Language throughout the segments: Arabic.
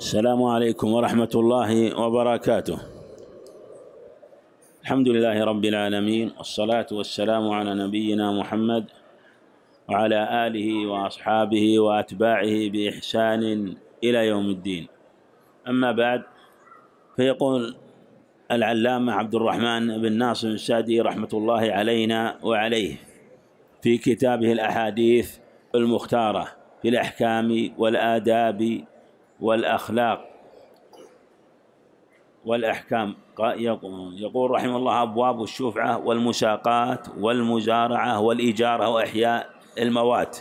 السلام عليكم ورحمة الله وبركاته الحمد لله رب العالمين والصلاة والسلام على نبينا محمد وعلى آله وأصحابه وأتباعه بإحسان إلى يوم الدين أما بعد فيقول العلامة عبد الرحمن بن ناصر السعدي رحمة الله علينا وعليه في كتابه الأحاديث المختارة في الأحكام والآداب والأخلاق والأحكام يقول رحمه الله أبواب الشفعة والمساقات والمزارعة والإجارة وإحياء الموات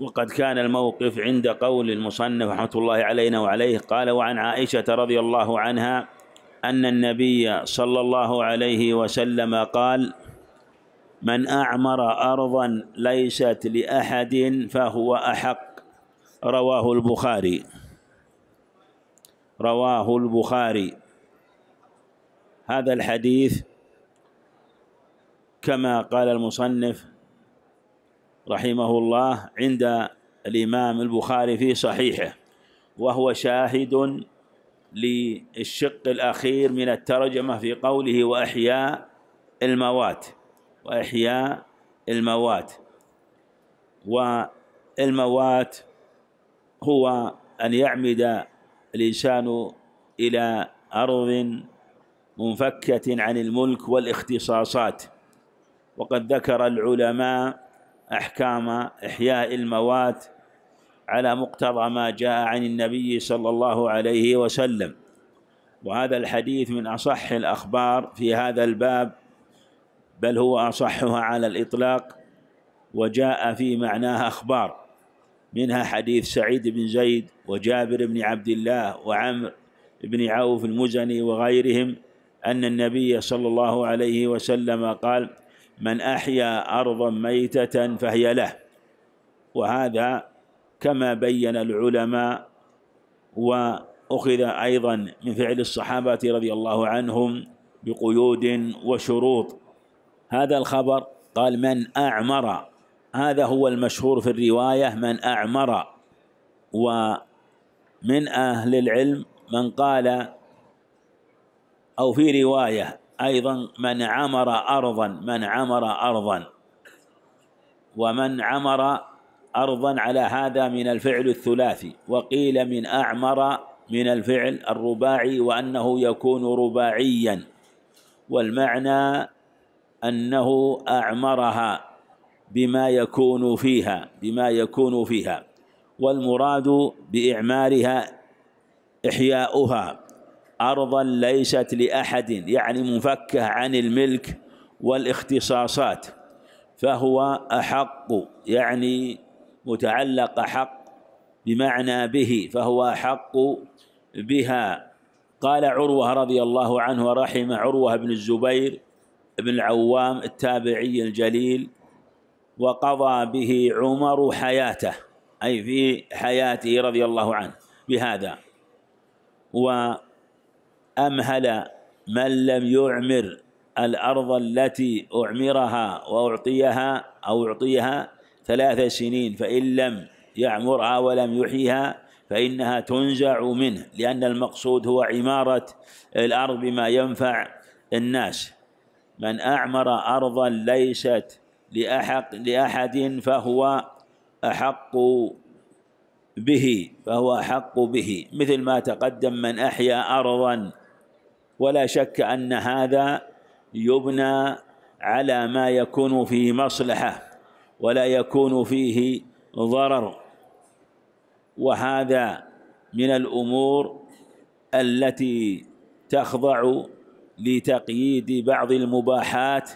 وقد كان الموقف عند قول المصنف رحمة الله علينا وعليه قال وعن عائشة رضي الله عنها أن النبي صلى الله عليه وسلم قال من أعمر أرضا ليست لأحد فهو أحق رواه البخاري رواه البخاري هذا الحديث كما قال المصنف رحمه الله عند الإمام البخاري في صحيحه وهو شاهد للشق الأخير من الترجمة في قوله وأحياء الموات وإحياء الموات والموات هو أن يعمد الإنسان إلى أرض منفكة عن الملك والاختصاصات وقد ذكر العلماء أحكام إحياء الموات على مقتضى ما جاء عن النبي صلى الله عليه وسلم وهذا الحديث من أصح الأخبار في هذا الباب بل هو أصحها على الإطلاق وجاء في معناها أخبار منها حديث سعيد بن زيد وجابر بن عبد الله وعمر بن عوف المزني وغيرهم أن النبي صلى الله عليه وسلم قال من أحيا أرضا ميتة فهي له وهذا كما بين العلماء وأخذ أيضا من فعل الصحابة رضي الله عنهم بقيود وشروط هذا الخبر قال من أعمر هذا هو المشهور في الرواية من أعمر ومن أهل العلم من قال أو في رواية أيضا من عمر أرضا من عمر أرضا ومن عمر أرضا على هذا من الفعل الثلاثي وقيل من أعمر من الفعل الرباعي وأنه يكون رباعيا والمعنى أنه أعمرها بما يكون فيها بما يكون فيها والمراد بإعمارها إحياؤها أرضا ليست لأحد يعني منفكة عن الملك والاختصاصات فهو أحق يعني متعلق حق بمعنى به فهو أحق بها قال عروة رضي الله عنه ورحم عروة بن الزبير بن العوام التابعي الجليل وقضى به عمر حياته أي في حياته رضي الله عنه بهذا وأمهل من لم يعمر الأرض التي أعمرها وأعطيها أو أعطيها ثلاث سنين فإن لم يعمرها ولم يحيها فإنها تنزع منه لأن المقصود هو عمارة الأرض بما ينفع الناس من أعمر أرضا ليست لأحق لأحد فهو أحق به فهو أحق به مثل ما تقدم من أحيا أرضا ولا شك أن هذا يبنى على ما يكون فيه مصلحة ولا يكون فيه ضرر وهذا من الأمور التي تخضع لتقييد بعض المباحات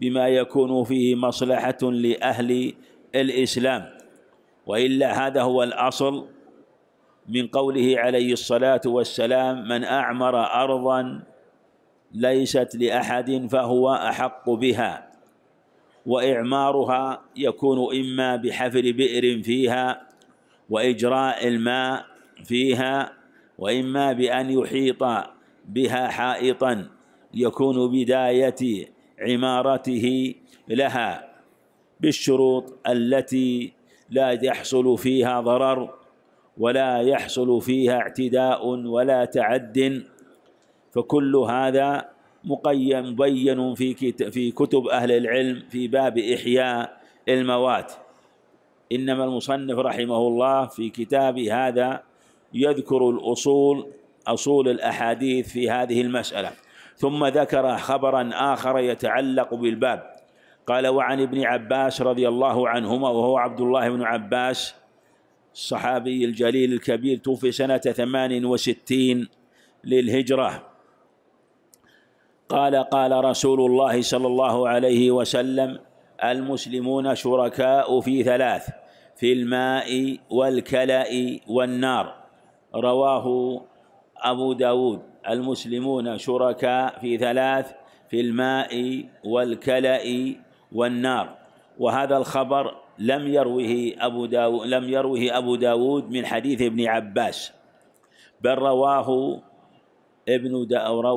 بما يكون فيه مصلحة لأهل الإسلام وإلا هذا هو الأصل من قوله عليه الصلاة والسلام من أعمر أرضا ليست لأحد فهو أحق بها وإعمارها يكون إما بحفر بئر فيها وإجراء الماء فيها وإما بأن يحيط بها حائطا يكون بداية عمارته لها بالشروط التي لا يحصل فيها ضرر ولا يحصل فيها اعتداء ولا تعد فكل هذا مقيم مبين في في كتب اهل العلم في باب احياء الموات انما المصنف رحمه الله في كتاب هذا يذكر الاصول اصول الاحاديث في هذه المساله ثم ذكر خبرا آخر يتعلق بالباب قال وعن ابن عباس رضي الله عنهما وهو عبد الله بن عباس الصحابي الجليل الكبير توفي سنة ثمان وستين للهجرة قال قال رسول الله صلى الله عليه وسلم المسلمون شركاء في ثلاث في الماء والكلأ والنار رواه أبو داود المسلمون شركاء في ثلاث في الماء والكلأ والنار وهذا الخبر لم يروه أبو داود لم يروه أبو داود من حديث ابن عباس بل رواه ابن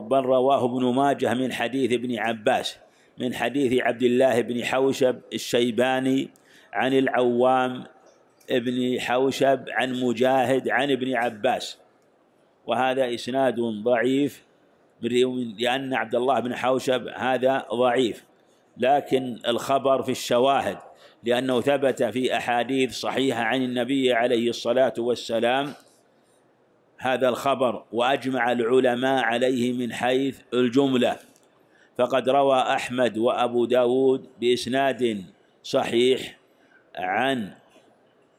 بل رواه ابن ماجه من حديث ابن عباس من حديث عبد الله بن حوشب الشيباني عن العوام ابن حوشب عن مجاهد عن ابن عباس وهذا إسناد ضعيف لأن عبد الله بن حوشب هذا ضعيف لكن الخبر في الشواهد لأنه ثبت في أحاديث صحيحة عن النبي عليه الصلاة والسلام هذا الخبر وأجمع العلماء عليه من حيث الجملة فقد روى أحمد وأبو داود بإسناد صحيح عن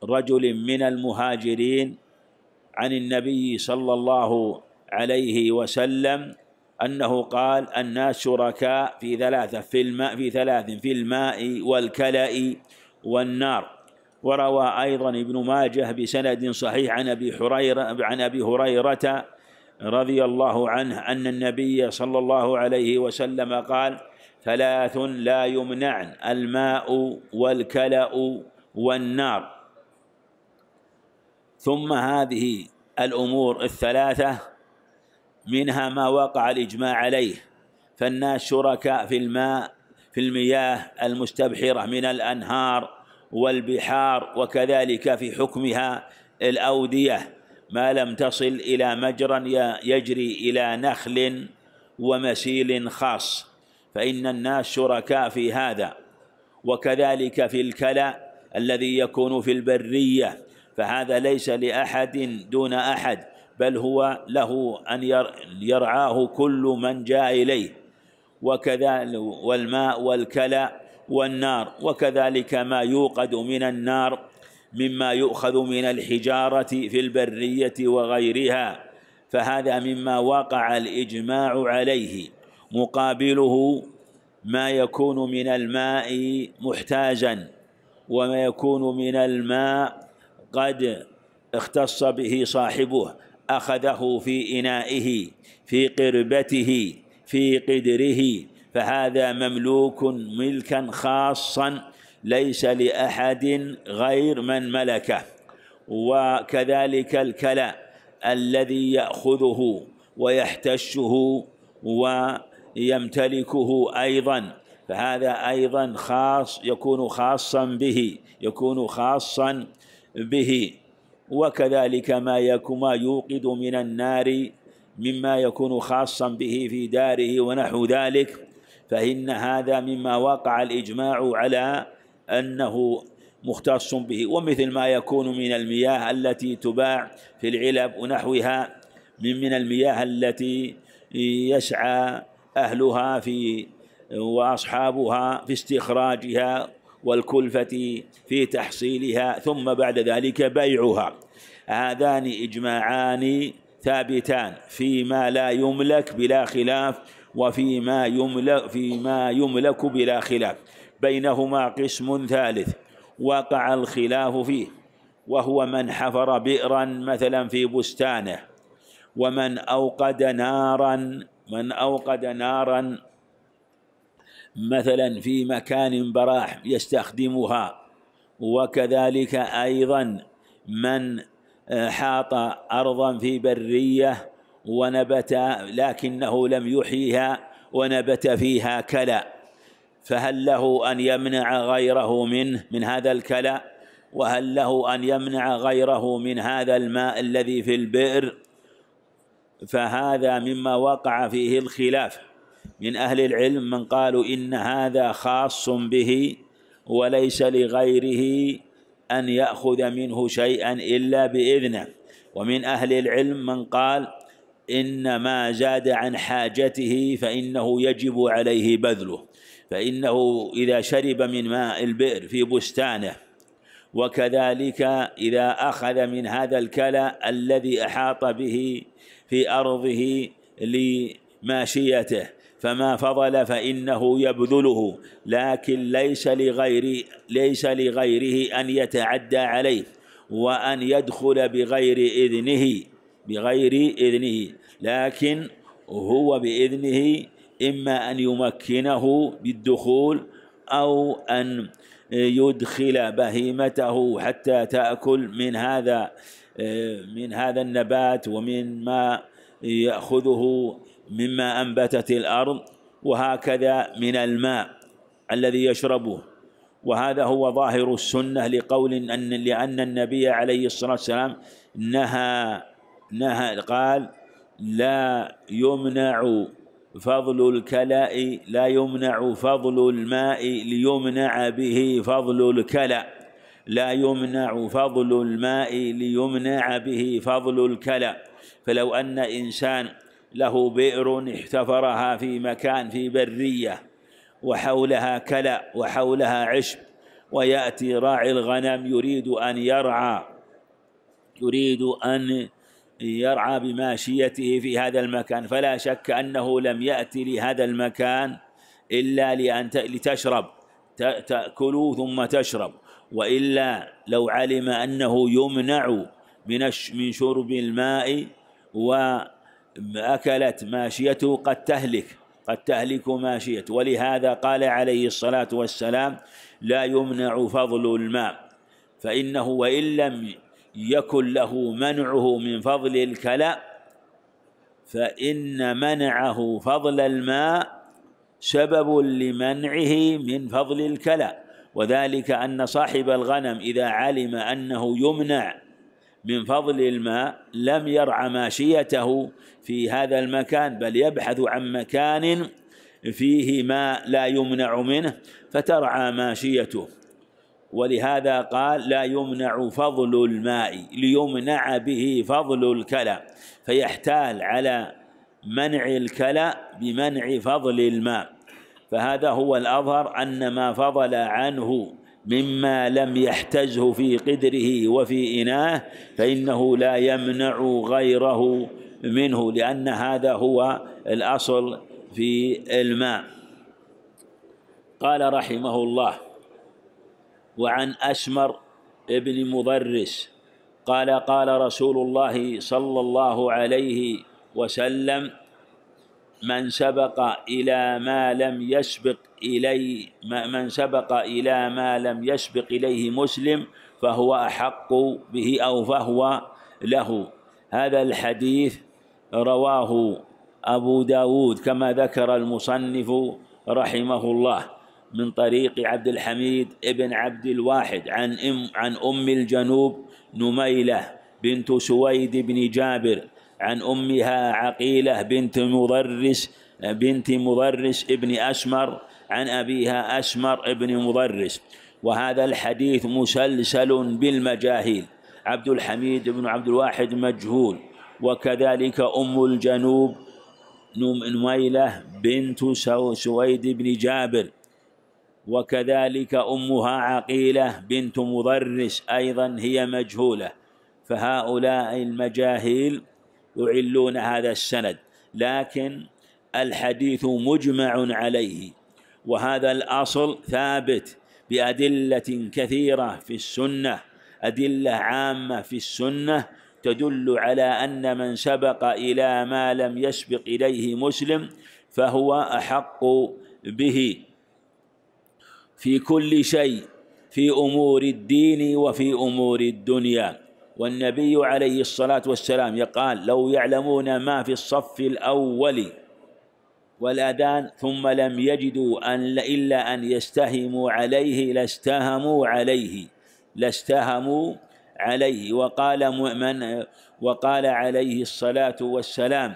رجل من المهاجرين عن النبي صلى الله عليه وسلم أنه قال الناس شركاء في ثلاثة في الماء في ثلاث في الماء والكلأ والنار وروى أيضا ابن ماجه بسند صحيح عن أبي هريرة عن أبي هريرة رضي الله عنه أن النبي صلى الله عليه وسلم قال ثلاث لا يمنعن الماء والكلأ والنار ثم هذه الأمور الثلاثة منها ما وقع الإجماع عليه فالناس شركاء في الماء في المياه المستبحرة من الأنهار والبحار وكذلك في حكمها الأودية ما لم تصل إلى مجرى يجري إلى نخل ومسيل خاص فإن الناس شركاء في هذا وكذلك في الكلى الذي يكون في البرية فهذا ليس لأحد دون أحد بل هو له أن يرعاه كل من جاء إليه وكذا والماء والكلى والنار وكذلك ما يوقد من النار مما يؤخذ من الحجارة في البرية وغيرها فهذا مما وقع الإجماع عليه مقابله ما يكون من الماء محتاجا وما يكون من الماء قد اختص به صاحبه أخذه في إنائه في قربته في قدره فهذا مملوك ملكا خاصا ليس لأحد غير من ملكه وكذلك الكلى الذي يأخذه ويحتشه ويمتلكه أيضا فهذا أيضا خاص يكون خاصا به يكون خاصا به وكذلك ما يكون ما يوقد من النار مما يكون خاصا به في داره ونحو ذلك فإن هذا مما وقع الإجماع على أنه مختص به ومثل ما يكون من المياه التي تباع في العلب ونحوها من من المياه التي يسعى أهلها في وأصحابها في استخراجها والكلفة في تحصيلها ثم بعد ذلك بيعها هذان إجماعان ثابتان فيما لا يملك بلا خلاف وفيما يملك فيما يملك بلا خلاف بينهما قسم ثالث وقع الخلاف فيه وهو من حفر بئرا مثلا في بستانه ومن أوقد نارا من أوقد نارا مثلا في مكان براح يستخدمها وكذلك أيضا من آه، حاط أرضا في برية ونبت لكنه لم يحيها ونبت فيها كلأ فهل له أن يمنع غيره منه من هذا الكلا وهل له أن يمنع غيره من هذا الماء الذي في البئر فهذا مما وقع فيه الخلاف من أهل العلم من قالوا إن هذا خاص به وليس لغيره أن يأخذ منه شيئا إلا بإذنه ومن أهل العلم من قال إن ما زاد عن حاجته فإنه يجب عليه بذله فإنه إذا شرب من ماء البئر في بستانه وكذلك إذا أخذ من هذا الكلى الذي أحاط به في أرضه لماشيته فما فضل فإنه يبذله لكن ليس لغير ليس لغيره أن يتعدى عليه وأن يدخل بغير إذنه بغير إذنه لكن هو بإذنه إما أن يمكنه بالدخول أو أن يدخل بهيمته حتى تأكل من هذا من هذا النبات ومن ما يأخذه مما أنبتت الأرض وهكذا من الماء الذي يشربه وهذا هو ظاهر السنة لقول أن لأن النبي عليه الصلاة والسلام نهى نهى قال لا يمنع فضل الكلاء لا يمنع فضل الماء ليمنع به فضل الكلاء لا يمنع فضل الماء ليمنع به فضل الكلا فلو أن إنسان له بئر احتفرها في مكان في برية وحولها كلأ وحولها عشب ويأتي راعي الغنم يريد أن يرعى يريد أن يرعى بماشيته في هذا المكان فلا شك أنه لم يأتي لهذا المكان إلا لأن لتشرب تأكل ثم تشرب وإلا لو علم أنه يمنع من من شرب الماء و أكلت ماشيته قد تهلك قد تهلك ماشيته ولهذا قال عليه الصلاة والسلام لا يمنع فضل الماء فإنه وإن لم يكن له منعه من فضل الكلاء فإن منعه فضل الماء سبب لمنعه من فضل الكلاء وذلك أن صاحب الغنم إذا علم أنه يمنع من فضل الماء لم يرعى ماشيته في هذا المكان بل يبحث عن مكان فيه ما لا يمنع منه فترعى ماشيته ولهذا قال لا يمنع فضل الماء ليمنع به فضل الكلى فيحتال على منع الكلى بمنع فضل الماء فهذا هو الأظهر أن ما فضل عنه مما لم يحتجه في قدره وفي إناه فإنه لا يمنع غيره منه لأن هذا هو الأصل في الماء قال رحمه الله وعن أشمر ابن مضرس قال قال رسول الله صلى الله عليه وسلم من سبق إلى ما لم يسبق إلي من سبق إلى ما لم يسبق إليه مسلم فهو أحق به أو فهو له هذا الحديث رواه أبو داود كما ذكر المصنف رحمه الله من طريق عبد الحميد ابن عبد الواحد عن أم, عن أم الجنوب نميلة بنت سويد بن جابر عن أمها عقيلة بنت مضرس بنت مضرس ابن أسمر عن أبيها أسمر ابن مضرس وهذا الحديث مسلسل بالمجاهيل عبد الحميد بن عبد الواحد مجهول وكذلك أم الجنوب نميلة بنت سويد بن جابر وكذلك أمها عقيلة بنت مضرس أيضا هي مجهولة فهؤلاء المجاهيل يعلون هذا السند لكن الحديث مجمع عليه وهذا الاصل ثابت بادله كثيره في السنه ادله عامه في السنه تدل على ان من سبق الى ما لم يسبق اليه مسلم فهو احق به في كل شيء في امور الدين وفي امور الدنيا والنبي عليه الصلاه والسلام يقال لو يعلمون ما في الصف الاول والأذان ثم لم يجدوا أن إلا أن يستهموا عليه لاستهموا عليه لاستهموا عليه وقال من وقال عليه الصلاة والسلام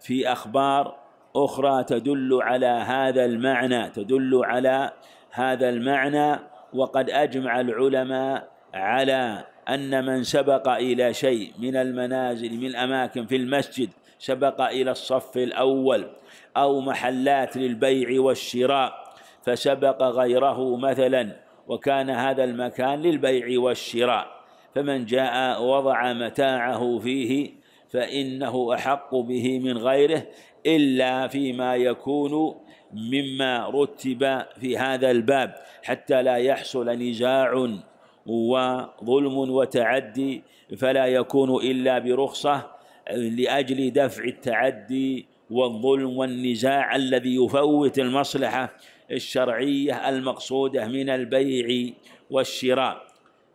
في أخبار أخرى تدل على هذا المعنى تدل على هذا المعنى وقد أجمع العلماء على أن من سبق إلى شيء من المنازل من الاماكن في المسجد سبق إلى الصف الأول أو محلات للبيع والشراء فسبق غيره مثلا وكان هذا المكان للبيع والشراء فمن جاء وضع متاعه فيه فإنه أحق به من غيره إلا فيما يكون مما رتب في هذا الباب حتى لا يحصل نزاع وظلم وتعدي فلا يكون إلا برخصة لأجل دفع التعدي والظلم والنزاع الذي يفوت المصلحة الشرعية المقصودة من البيع والشراء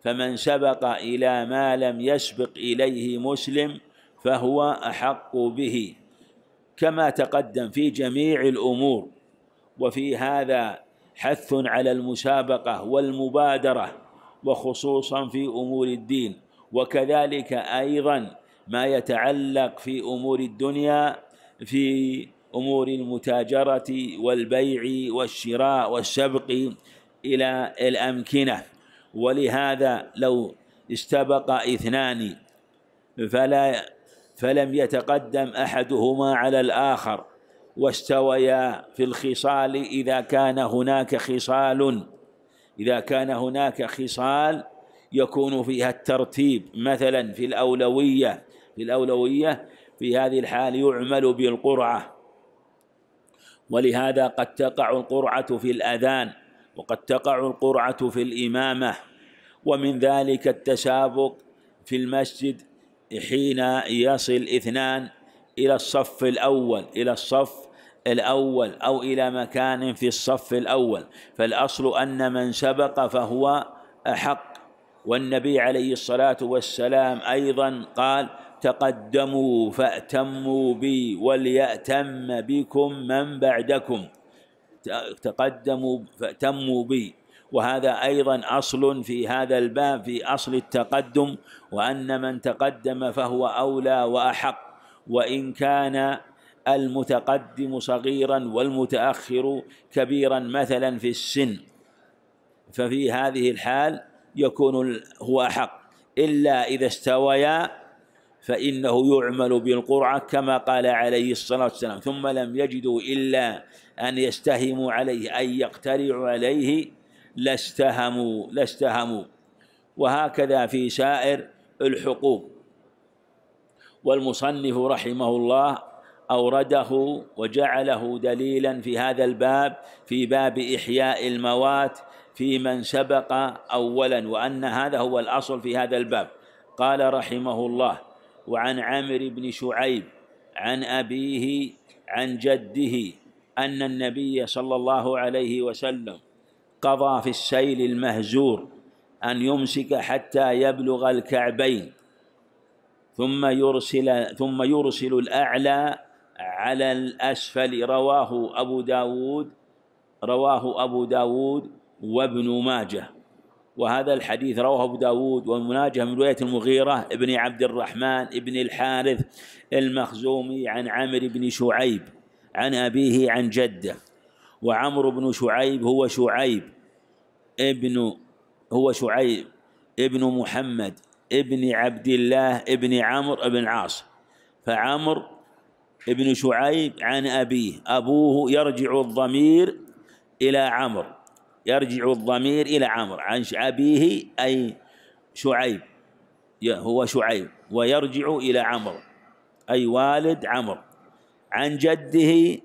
فمن سبق إلى ما لم يسبق إليه مسلم فهو أحق به كما تقدم في جميع الأمور وفي هذا حث على المسابقة والمبادرة وخصوصا في أمور الدين وكذلك أيضا ما يتعلق في أمور الدنيا في امور المتاجره والبيع والشراء والسبق الى الامكنه ولهذا لو استبق اثنان فلا فلم يتقدم احدهما على الاخر واستويا في الخصال اذا كان هناك خصال اذا كان هناك خصال يكون فيها الترتيب مثلا في الاولويه في الاولويه في هذه الحال يعمل بالقرعة ولهذا قد تقع القرعة في الأذان وقد تقع القرعة في الإمامة ومن ذلك التسابق في المسجد حين يصل اثنان إلى الصف الأول إلى الصف الأول أو إلى مكان في الصف الأول فالأصل أن من سبق فهو أحق والنبي عليه الصلاة والسلام أيضا قال تقدموا فأتموا بي وليأتم بكم من بعدكم تقدموا فأتموا بي وهذا أيضا أصل في هذا الباب في أصل التقدم وأن من تقدم فهو أولى وأحق وإن كان المتقدم صغيرا والمتأخر كبيرا مثلا في السن ففي هذه الحال يكون هو أحق إلا إذا استويا فإنه يعمل بالقرعة كما قال عليه الصلاة والسلام ثم لم يجدوا إلا أن يستهموا عليه أن يقترعوا عليه لاستهموا لاستهموا وهكذا في سائر الحقوق والمصنف رحمه الله أورده وجعله دليلا في هذا الباب في باب إحياء الموات في من سبق أولا وأن هذا هو الأصل في هذا الباب قال رحمه الله وعن عامر بن شعيب عن أبيه عن جده أن النبي صلى الله عليه وسلم قضى في السيل المهزور أن يمسك حتى يبلغ الكعبين ثم يرسل ثم يرسل الأعلى على الأسفل رواه أبو داود رواه أبو داود وابن ماجه وهذا الحديث رواه أبو داود والمناجة من رواية المغيرة ابن عبد الرحمن ابن الحارث المخزومي عن عمرو بن شعيب عن أبيه عن جده وعمرو بن شعيب هو شعيب ابن هو شعيب ابن محمد ابن عبد الله ابن عمرو بن العاص فعمر ابن شعيب عن أبيه أبوه يرجع الضمير إلى عمرو يرجع الضمير إلى عمرو عن أبيه أي شعيب هو شعيب ويرجع إلى عمرو أي والد عمرو عن جده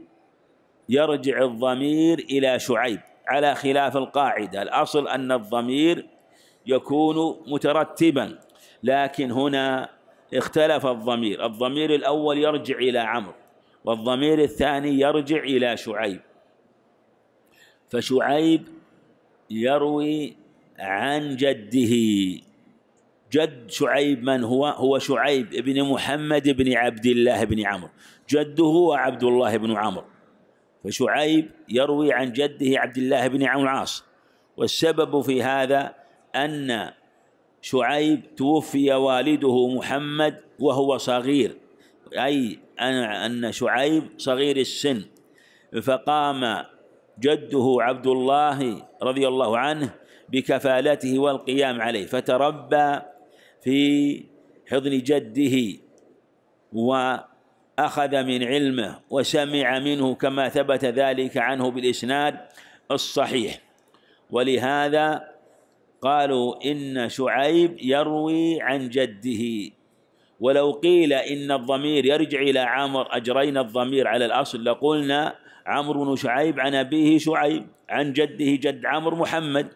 يرجع الضمير إلى شعيب على خلاف القاعدة الأصل أن الضمير يكون مترتبا لكن هنا اختلف الضمير الضمير الأول يرجع إلى عمرو والضمير الثاني يرجع إلى شعيب فشعيب يروي عن جده جد شعيب من هو هو شعيب بن محمد بن عبد الله بن عمرو جده هو عبد الله بن عمرو فشعيب يروي عن جده عبد الله بن عمرو العاص والسبب في هذا أن شعيب توفي والده محمد وهو صغير أي أن شعيب صغير السن فقام جده عبد الله رضي الله عنه بكفالته والقيام عليه فتربى في حضن جده وأخذ من علمه وسمع منه كما ثبت ذلك عنه بالإسناد الصحيح ولهذا قالوا إن شعيب يروي عن جده ولو قيل إن الضمير يرجع إلى عامر أجرينا الضمير على الأصل لقلنا عمرو بن شعيب عن أبيه شعيب عن جده جد عمرو محمد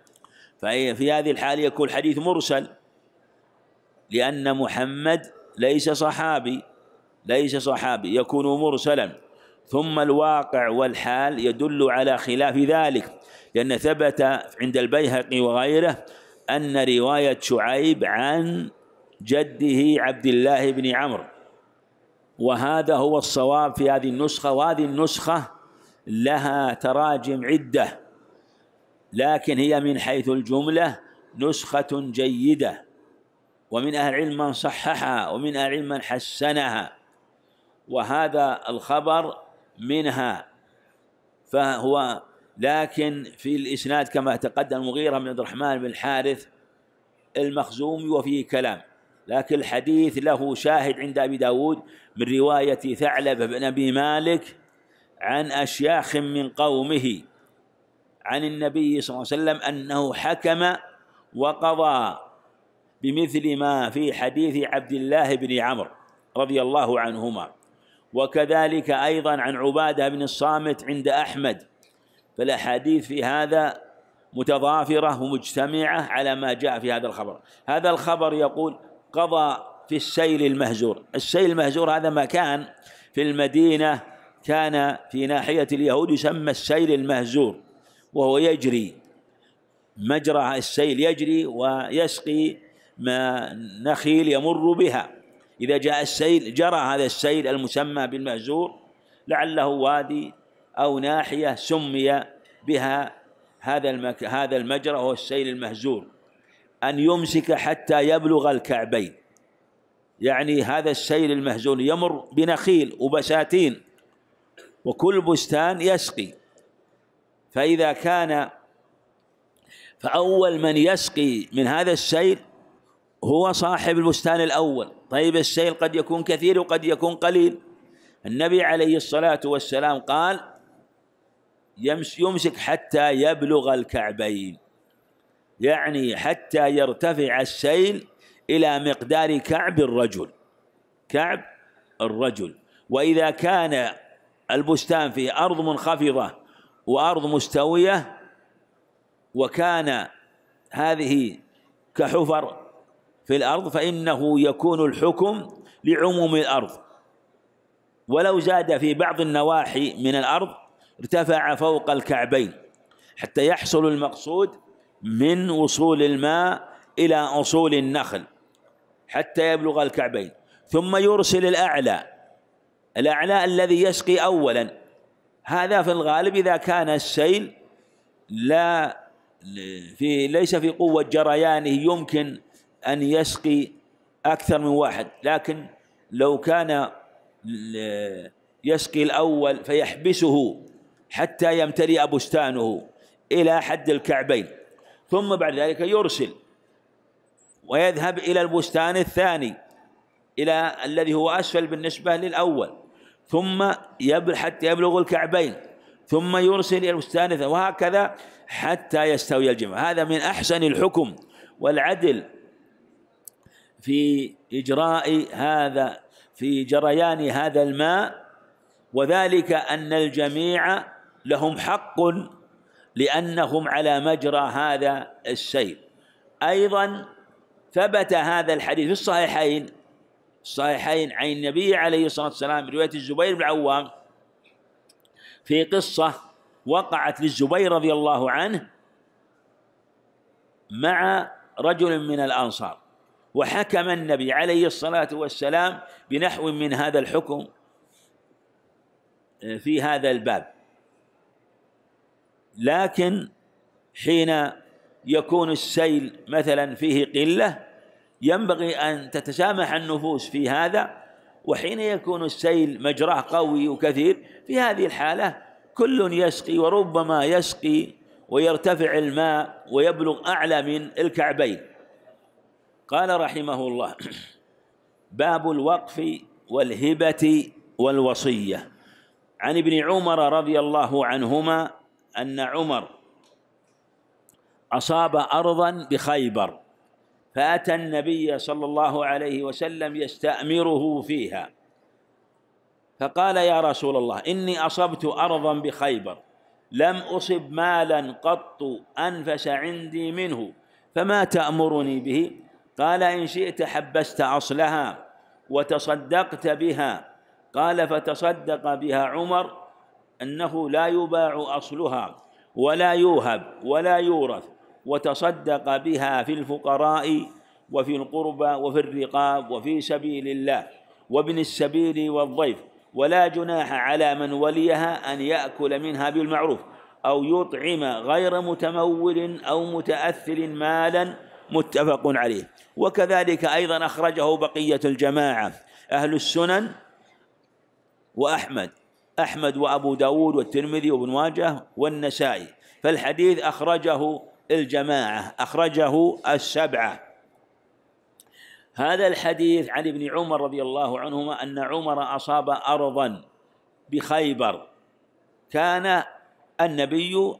ففي هذه الحالة يكون حديث مرسل لأن محمد ليس صحابي ليس صحابي يكون مرسلا ثم الواقع والحال يدل على خلاف ذلك لأن ثبت عند البيهقي وغيره أن رواية شعيب عن جده عبد الله بن عمرو وهذا هو الصواب في هذه النسخة وهذه النسخة لها تراجم عدة لكن هي من حيث الجملة نسخة جيدة ومن أهل العلم من صححها ومن أهل العلم من حسنها وهذا الخبر منها فهو لكن في الإسناد كما تقدم المغيرة بن عبد الرحمن بن الحارث المخزومي وفيه كلام لكن الحديث له شاهد عند أبي داود من رواية ثعلبة بن أبي مالك عن أشياخ من قومه عن النبي صلى الله عليه وسلم أنه حكم وقضى بمثل ما في حديث عبد الله بن عمرو رضي الله عنهما وكذلك أيضا عن عبادة بن الصامت عند أحمد فالأحاديث في هذا متضافرة ومجتمعة على ما جاء في هذا الخبر هذا الخبر يقول قضى في السيل المهزور السيل المهزور هذا مكان في المدينة كان في ناحية اليهود يسمى السيل المهزور وهو يجري مجرى السيل يجري ويسقي ما نخيل يمر بها إذا جاء السيل جرى هذا السيل المسمى بالمهزور لعله وادي أو ناحية سمي بها هذا المك... هذا المجرى هو السيل المهزور أن يمسك حتى يبلغ الكعبين يعني هذا السيل المهزور يمر بنخيل وبساتين وكل بستان يسقي فإذا كان فأول من يسقي من هذا السيل هو صاحب البستان الأول طيب السيل قد يكون كثير وقد يكون قليل النبي عليه الصلاة والسلام قال يمسك حتى يبلغ الكعبين يعني حتى يرتفع السيل إلى مقدار كعب الرجل كعب الرجل وإذا كان البستان فيه أرض منخفضة وأرض مستوية وكان هذه كحفر في الأرض فإنه يكون الحكم لعموم الأرض ولو زاد في بعض النواحي من الأرض ارتفع فوق الكعبين حتى يحصل المقصود من وصول الماء إلى أصول النخل حتى يبلغ الكعبين ثم يرسل الأعلى الأعلى الذي يسقي أولا هذا في الغالب إذا كان السيل لا في ليس في قوة جريانه يمكن أن يسقي أكثر من واحد لكن لو كان يسقي الأول فيحبسه حتى يمتلئ بستانه إلى حد الكعبين ثم بعد ذلك يرسل ويذهب إلى البستان الثاني إلى الذي هو أسفل بالنسبة للأول ثم يبل حتى يبلغ الكعبين ثم يرسل إلى الثالثة وهكذا حتى يستوي الجمع هذا من أحسن الحكم والعدل في إجراء هذا في جريان هذا الماء وذلك أن الجميع لهم حق لأنهم على مجرى هذا السيل أيضا ثبت هذا الحديث في الصحيحين الصحيحين عن النبي عليه الصلاة والسلام برواية الزبير بن العوام في قصة وقعت للزبير رضي الله عنه مع رجل من الأنصار وحكم النبي عليه الصلاة والسلام بنحو من هذا الحكم آه، في هذا الباب لكن حين يكون السيل مثلا فيه قله ينبغي أن تتسامح النفوس في هذا وحين يكون السيل مجراه قوي وكثير في هذه الحالة كل يسقي وربما يسقي ويرتفع الماء ويبلغ أعلى من الكعبين قال رحمه الله باب الوقف والهبة والوصية عن ابن عمر رضي الله عنهما أن عمر أصاب أرضا بخيبر فأتى النبي صلى الله عليه وسلم يستأمره فيها فقال يا رسول الله إني أصبت أرضا بخيبر لم أصب مالا قط أنفس عندي منه فما تأمرني به قال إن شئت حبست أصلها وتصدقت بها قال فتصدق بها عمر أنه لا يباع أصلها ولا يوهب ولا يورث وتصدق بها في الفقراء وفي القربى وفي الرقاب وفي سبيل الله وابن السبيل والضيف ولا جناح على من وليها أن يأكل منها بالمعروف أو يطعم غير متمول أو متأثر مالا متفق عليه وكذلك أيضا أخرجه بقية الجماعة أهل السنن وأحمد أحمد وأبو داود والترمذي وابن ماجه والنسائي فالحديث أخرجه الجماعة أخرجه السبعة هذا الحديث عن ابن عمر رضي الله عنهما أن عمر أصاب أرضا بخيبر كان النبي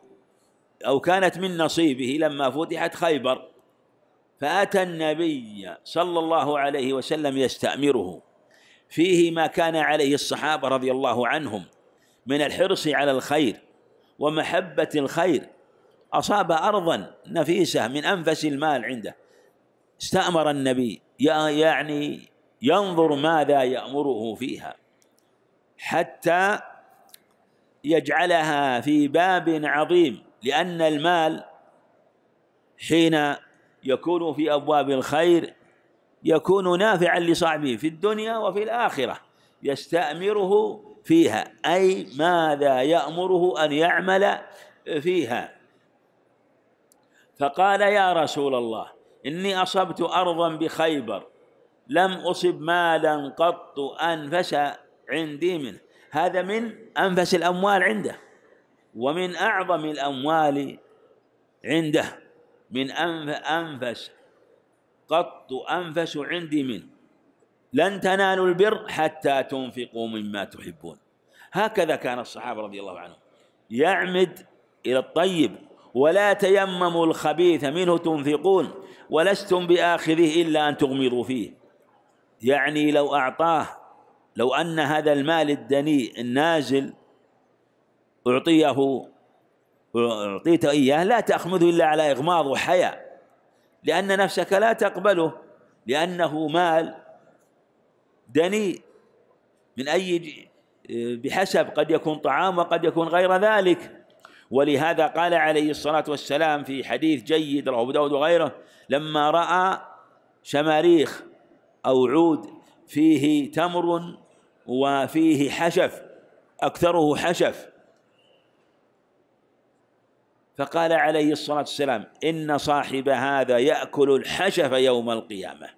أو كانت من نصيبه لما فتحت خيبر فأتى النبي صلى الله عليه وسلم يستأمره فيه ما كان عليه الصحابة رضي الله عنهم من الحرص على الخير ومحبة الخير أصاب أرضا نفيسة من أنفس المال عنده استأمر النبي يعني ينظر ماذا يأمره فيها حتى يجعلها في باب عظيم لأن المال حين يكون في أبواب الخير يكون نافعا لصاحبه في الدنيا وفي الآخرة يستأمره فيها أي ماذا يأمره أن يعمل فيها فقال يا رسول الله إني أصبت أرضا بخيبر لم أصب مالا قط أنفس عندي منه هذا من أنفس الأموال عنده ومن أعظم الأموال عنده من أنفس قط أنفس عندي منه لن تنالوا البر حتى تنفقوا مما تحبون هكذا كان الصحابة رضي الله عنهم يعمد إلى الطيب ولا تيمموا الخبيث منه تنفقون ولستم بآخذه إلا أن تغمضوا فيه يعني لو أعطاه لو أن هذا المال الدنيء النازل أعطيه أعطيت إياه لا تأخمده إلا على إغماض وحياء لأن نفسك لا تقبله لأنه مال دنيء من أي بحسب قد يكون طعام وقد يكون غير ذلك ولهذا قال عليه الصلاة والسلام في حديث جيد رواه أبو داود وغيره لما رأى شماريخ أو عود فيه تمر وفيه حشف أكثره حشف فقال عليه الصلاة والسلام إن صاحب هذا يأكل الحشف يوم القيامة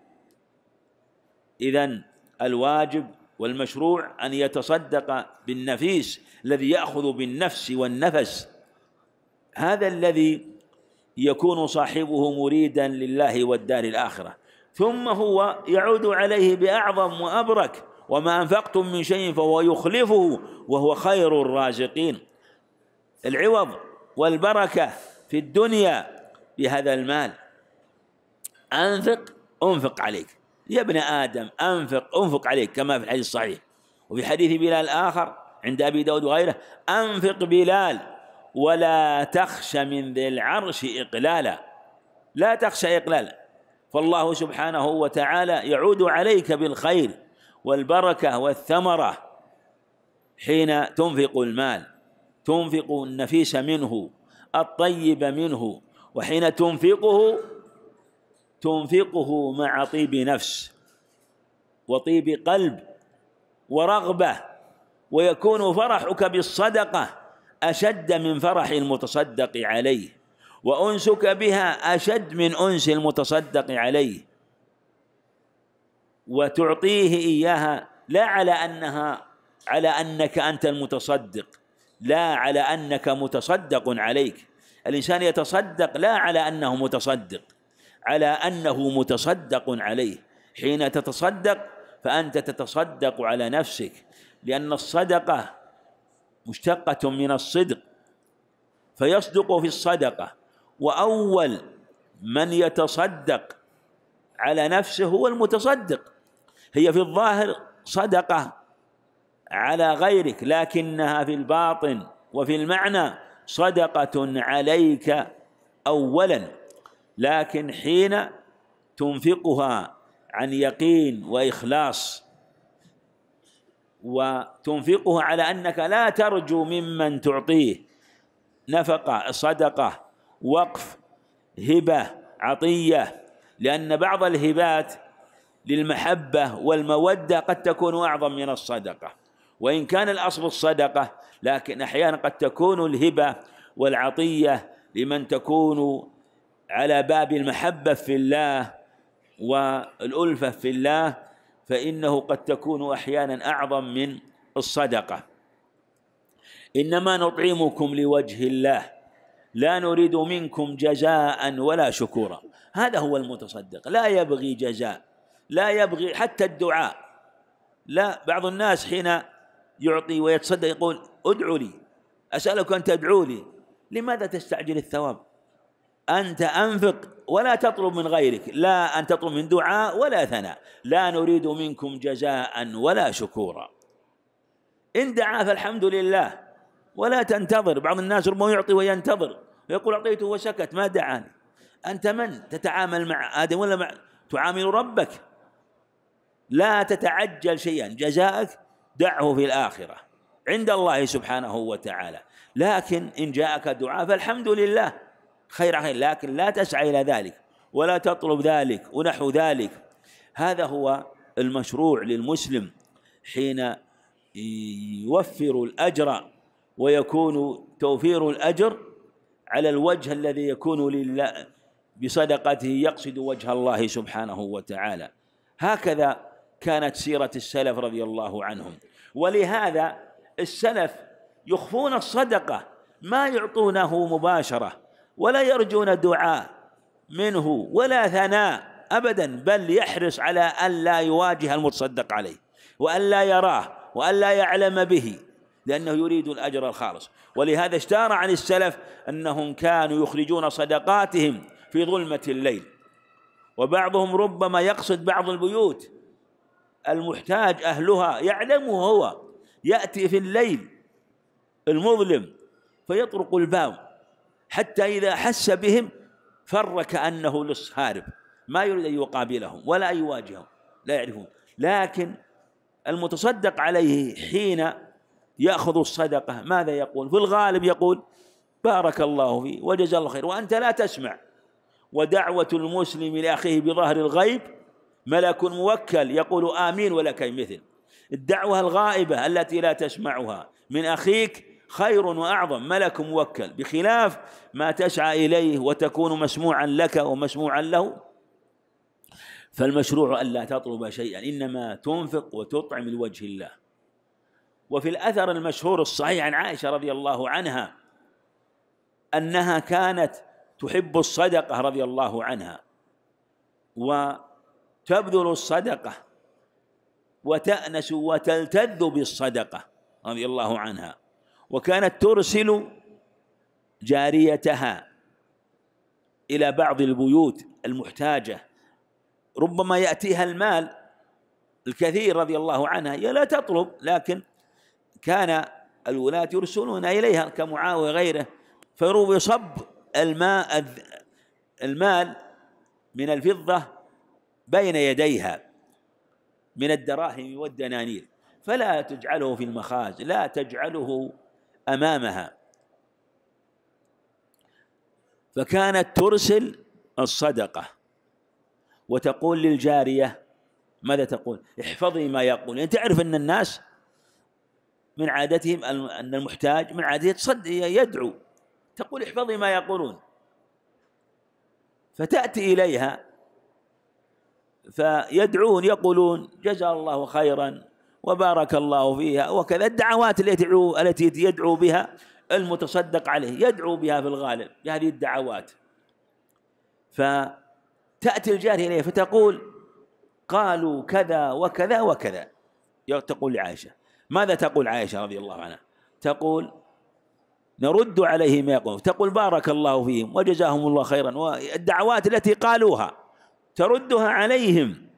إذا الواجب والمشروع أن يتصدق بالنفيس الذي يأخذ بالنفس والنفس هذا الذي يكون صاحبه مريدا لله والدار الاخره ثم هو يعود عليه باعظم وابرك وما انفقتم من شيء فهو يخلفه وهو خير الرازقين العوض والبركه في الدنيا بهذا المال انفق انفق عليك يا ابن ادم انفق انفق عليك كما في الحديث الصحيح وفي حديث بلال اخر عند ابي داود وغيره انفق بلال ولا تخش من ذي العرش إقلالا لا تخشى إقلالا فالله سبحانه وتعالى يعود عليك بالخير والبركة والثمرة حين تنفق المال تنفق النفيس منه الطيب منه وحين تنفقه تنفقه مع طيب نفس وطيب قلب ورغبه ويكون فرحك بالصدقه أشد من فرح المتصدق عليه وأنسك بها أشد من أنس المتصدق عليه وتعطيه إياها لا على أنها على أنك أنت المتصدق لا على أنك متصدق عليك الإنسان يتصدق لا على أنه متصدق على أنه متصدق عليه حين تتصدق فأنت تتصدق على نفسك لأن الصدقة مشتقة من الصدق فيصدق في الصدقة وأول من يتصدق على نفسه هو المتصدق هي في الظاهر صدقة على غيرك لكنها في الباطن وفي المعنى صدقة عليك أولا لكن حين تنفقها عن يقين وإخلاص وتنفقه على أنك لا ترجو ممن تعطيه نفقة صدقة وقف هبة عطية لأن بعض الهبات للمحبة والمودة قد تكون أعظم من الصدقة وإن كان الأصل الصدقة لكن أحيانا قد تكون الهبة والعطية لمن تكون على باب المحبة في الله والألفة في الله فإنه قد تكون أحيانا أعظم من الصدقة إنما نطعمكم لوجه الله لا نريد منكم جزاء ولا شكورا هذا هو المتصدق لا يبغي جزاء لا يبغي حتى الدعاء لا بعض الناس حين يعطي ويتصدق يقول ادعوا لي أسألك أن تدعو لي لماذا تستعجل الثواب أنت أنفق ولا تطلب من غيرك لا أن تطلب من دعاء ولا ثناء لا نريد منكم جزاء ولا شكورا إن دعا فالحمد لله ولا تنتظر بعض الناس ربما يعطي وينتظر يقول أعطيته وسكت ما دعاني أنت من تتعامل مع آدم ولا مع تعامل ربك لا تتعجل شيئا جزاءك دعه في الآخرة عند الله سبحانه وتعالى لكن إن جاءك دعاء فالحمد لله خير عن خير لكن لا تسعى إلى ذلك ولا تطلب ذلك ونحو ذلك هذا هو المشروع للمسلم حين يوفر الأجر ويكون توفير الأجر على الوجه الذي يكون لله بصدقته يقصد وجه الله سبحانه وتعالى هكذا كانت سيرة السلف رضي الله عنهم ولهذا السلف يخفون الصدقة ما يعطونه مباشرة ولا يرجون دعاء منه ولا ثناء أبدا بل يحرص على أن لا يواجه المتصدق عليه وأن لا يراه وأن لا يعلم به لأنه يريد الأجر الخالص ولهذا اشتهر عن السلف أنهم كانوا يخرجون صدقاتهم في ظلمة الليل وبعضهم ربما يقصد بعض البيوت المحتاج أهلها يعلمه هو يأتي في الليل المظلم فيطرق الباب حتى إذا أحس بهم فر كأنه لص هارب ما يريد أن يقابلهم ولا أن يواجههم لا يعرفون لكن المتصدق عليه حين يأخذ الصدقة ماذا يقول في الغالب يقول بارك الله فيه وجزا الله خير وأنت لا تسمع ودعوة المسلم لأخيه بظهر الغيب ملك موكل يقول آمين ولك مثل الدعوة الغائبة التي لا تسمعها من أخيك خير وأعظم ملك موكل بخلاف ما تسعى إليه وتكون مسموعا لك ومسموعا له فالمشروع ألا تطلب شيئا إنما تنفق وتطعم لوجه الله وفي الأثر المشهور الصحيح عن عائشة رضي الله عنها أنها كانت تحب الصدقة رضي الله عنها وتبذل الصدقة وتأنس وتلتذ بالصدقة رضي الله عنها وكانت ترسل جاريتها إلى بعض البيوت المحتاجة ربما يأتيها المال الكثير رضي الله عنها هي لا تطلب لكن كان الولاة يرسلون إليها كمعاوية وغيره فيروب يصب الماء المال من الفضة بين يديها من الدراهم والدنانير فلا تجعله في المخازن لا تجعله امامها فكانت ترسل الصدقه وتقول للجاريه ماذا تقول؟ احفظي ما يقول، يعني تعرف ان الناس من عادتهم ان المحتاج من عادته تصد يدعو تقول احفظي ما يقولون فتاتي اليها فيدعون يقولون جزا الله خيرا وبارك الله فيها وكذا الدعوات التي يدعو التي يدعو بها المتصدق عليه يدعو بها في الغالب بهذه الدعوات فتأتي الجارية إليه فتقول قالوا كذا وكذا وكذا تقول لعائشة ماذا تقول عائشة رضي الله عنها تقول نرد عليه ما يقول تقول بارك الله فيهم وجزاهم الله خيرا والدعوات التي قالوها تردها عليهم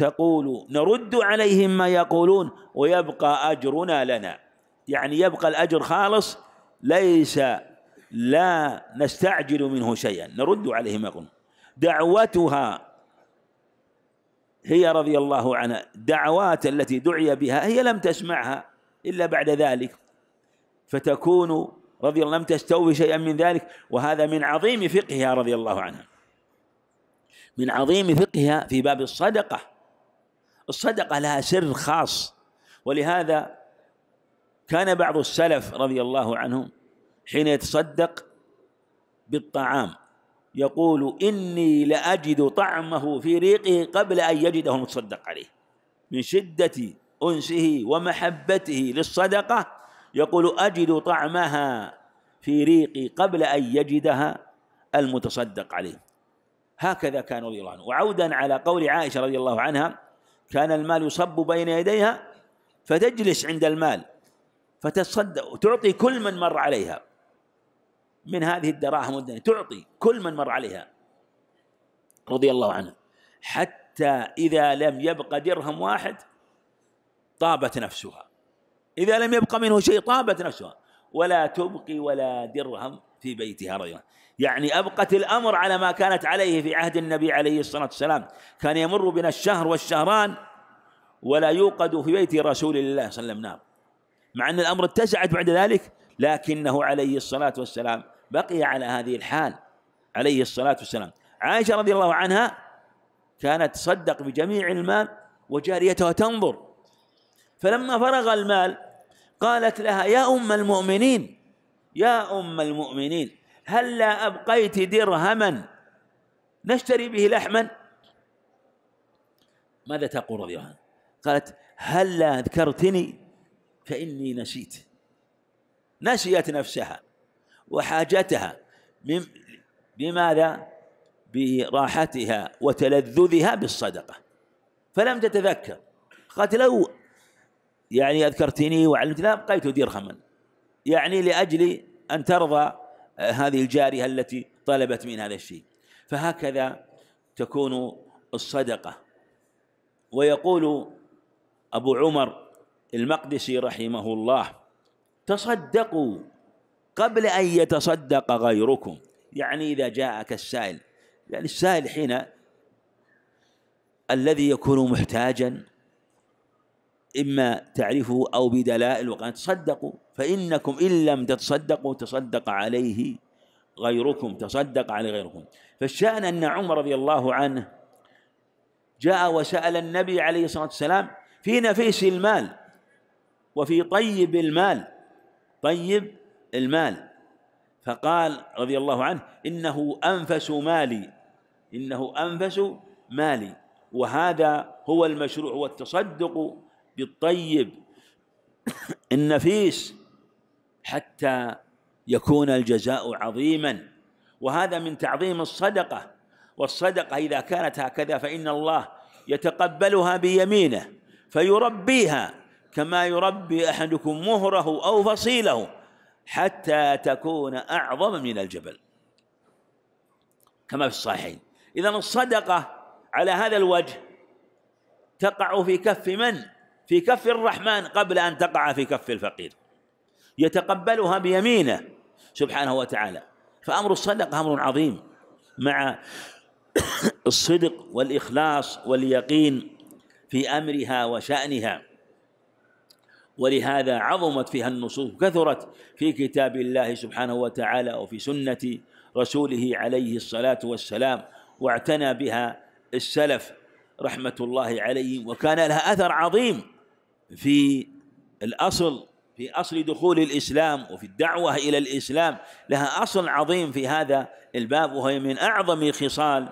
تقول نرد عليهم ما يقولون ويبقى أجرنا لنا يعني يبقى الأجر خالص ليس لا نستعجل منه شيئا نرد عليهم ما يقولون دعوتها هي رضي الله عنها دعوات التي دعي بها هي لم تسمعها إلا بعد ذلك فتكون رضي الله لم تستوفي شيئا من ذلك وهذا من عظيم فقهها رضي الله عنها من عظيم فقهها في باب الصدقة الصدقة لها سر خاص ولهذا كان بعض السلف رضي الله عنهم حين يتصدق بالطعام يقول إني لأجد طعمه في ريقه قبل أن يجده المتصدق عليه من شدة أنسه ومحبته للصدقة يقول أجد طعمها في ريقي قبل أن يجدها المتصدق عليه هكذا كان رضي الله عنه وعودا على قول عائشة رضي الله عنها كان المال يصب بين يديها فتجلس عند المال فتصدق وتعطي كل من مر عليها من هذه الدراهم والدنيا تعطي كل من مر عليها رضي الله عنه حتى إذا لم يبقى درهم واحد طابت نفسها إذا لم يبقى منه شيء طابت نفسها ولا تبقي ولا درهم في بيتها رضي الله يعني أبقت الأمر على ما كانت عليه في عهد النبي عليه الصلاة والسلام كان يمر بنا الشهر والشهران ولا يوقد في بيت رسول الله صلى الله عليه وسلم نار مع أن الأمر اتسعت بعد ذلك لكنه عليه الصلاة والسلام بقي على هذه الحال عليه الصلاة والسلام عائشة رضي الله عنها كانت تصدق بجميع المال وجاريتها تنظر فلما فرغ المال قالت لها يا أم المؤمنين يا أم المؤمنين هلا أبقيت درهما نشتري به لحما ماذا تقول رضي الله عنها قالت هلا أذكرتني فإني نسيت نسيت نفسها وحاجتها بماذا براحتها وتلذذها بالصدقة فلم تتذكر قالت لو يعني أذكرتني وعلمتني أبقيت درهما يعني لأجل أن ترضى هذه الجارية التي طلبت من هذا الشيء فهكذا تكون الصدقة ويقول أبو عمر المقدسي رحمه الله تصدقوا قبل أن يتصدق غيركم يعني إذا جاءك السائل يعني السائل حين الذي يكون محتاجا إما تعرفه أو بدلائل وقد تصدقوا فإنكم إن لم تتصدقوا تصدق عليه غيركم تصدق عليه غيركم فالشأن أن عمر رضي الله عنه جاء وسأل النبي عليه الصلاة والسلام في نفيس المال وفي طيب المال طيب المال فقال رضي الله عنه إنه أنفس مالي إنه أنفس مالي وهذا هو المشروع والتصدق بالطيب النفيس حتى يكون الجزاء عظيما وهذا من تعظيم الصدقه والصدقه اذا كانت هكذا فان الله يتقبلها بيمينه فيربيها كما يربي احدكم مهره او فصيله حتى تكون اعظم من الجبل كما في الصحيحين اذا الصدقه على هذا الوجه تقع في كف من في كف الرحمن قبل ان تقع في كف الفقير يتقبلها بيمينه سبحانه وتعالى فأمر الصدقة أمر عظيم مع الصدق والإخلاص واليقين في أمرها وشأنها ولهذا عظمت فيها النصوص كثرت في كتاب الله سبحانه وتعالى وفي سنة رسوله عليه الصلاة والسلام واعتنى بها السلف رحمة الله عليهم وكان لها أثر عظيم في الأصل في اصل دخول الاسلام وفي الدعوه الى الاسلام لها اصل عظيم في هذا الباب وهي من اعظم خصال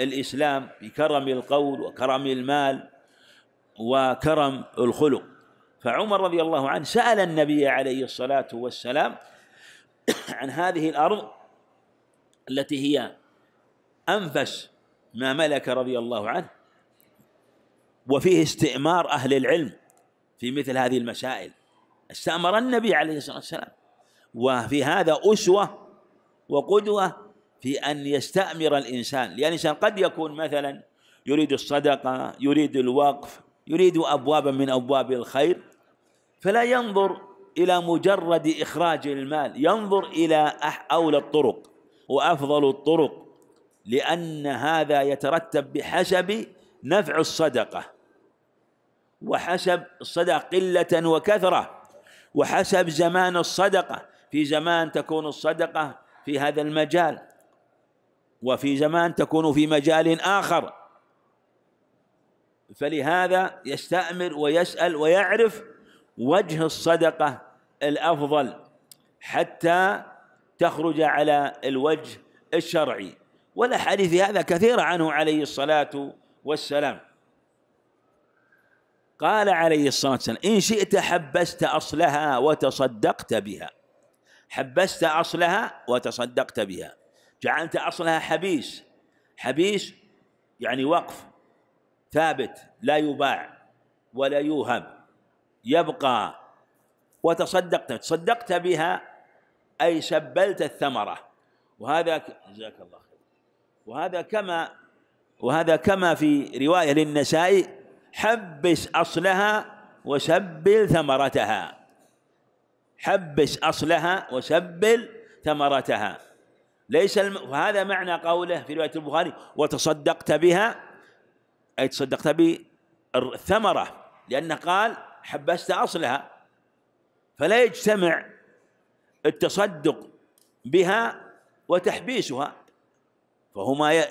الاسلام بكرم القول وكرم المال وكرم الخلق فعمر رضي الله عنه سال النبي عليه الصلاه والسلام عن هذه الارض التي هي انفس ما ملك رضي الله عنه وفيه استئمار اهل العلم في مثل هذه المسائل استأمر النبي عليه الصلاة والسلام وفي هذا أسوة وقدوة في أن يستأمر الإنسان لأن الإنسان قد يكون مثلا يريد الصدقة يريد الوقف يريد أبوابا من أبواب الخير فلا ينظر إلى مجرد إخراج المال ينظر إلى أولى الطرق وأفضل الطرق لأن هذا يترتب بحسب نفع الصدقة وحسب الصدقة قلة وكثرة وحسب زمان الصدقة في زمان تكون الصدقة في هذا المجال وفي زمان تكون في مجال آخر فلهذا يستأمر ويسأل ويعرف وجه الصدقة الأفضل حتى تخرج على الوجه الشرعي حديث هذا كثيرة عنه عليه الصلاة والسلام قال عليه الصلاة والسلام إن شئت حبست أصلها وتصدقت بها حبست أصلها وتصدقت بها جعلت أصلها حبيس حبيس يعني وقف ثابت لا يباع ولا يوهب يبقى وتصدقت تصدقت بها أي سبلت الثمرة وهذا جزاك الله خير وهذا كما وهذا كما في رواية للنسائي حبس أصلها وسبل ثمرتها حبس أصلها وسبل ثمرتها ليس الم... هذا معنى قوله في رواية البخاري وتصدقت بها أي تصدقت بالثمرة لأنه قال حبست أصلها فلا يجتمع التصدق بها وتحبيسها فهما ي...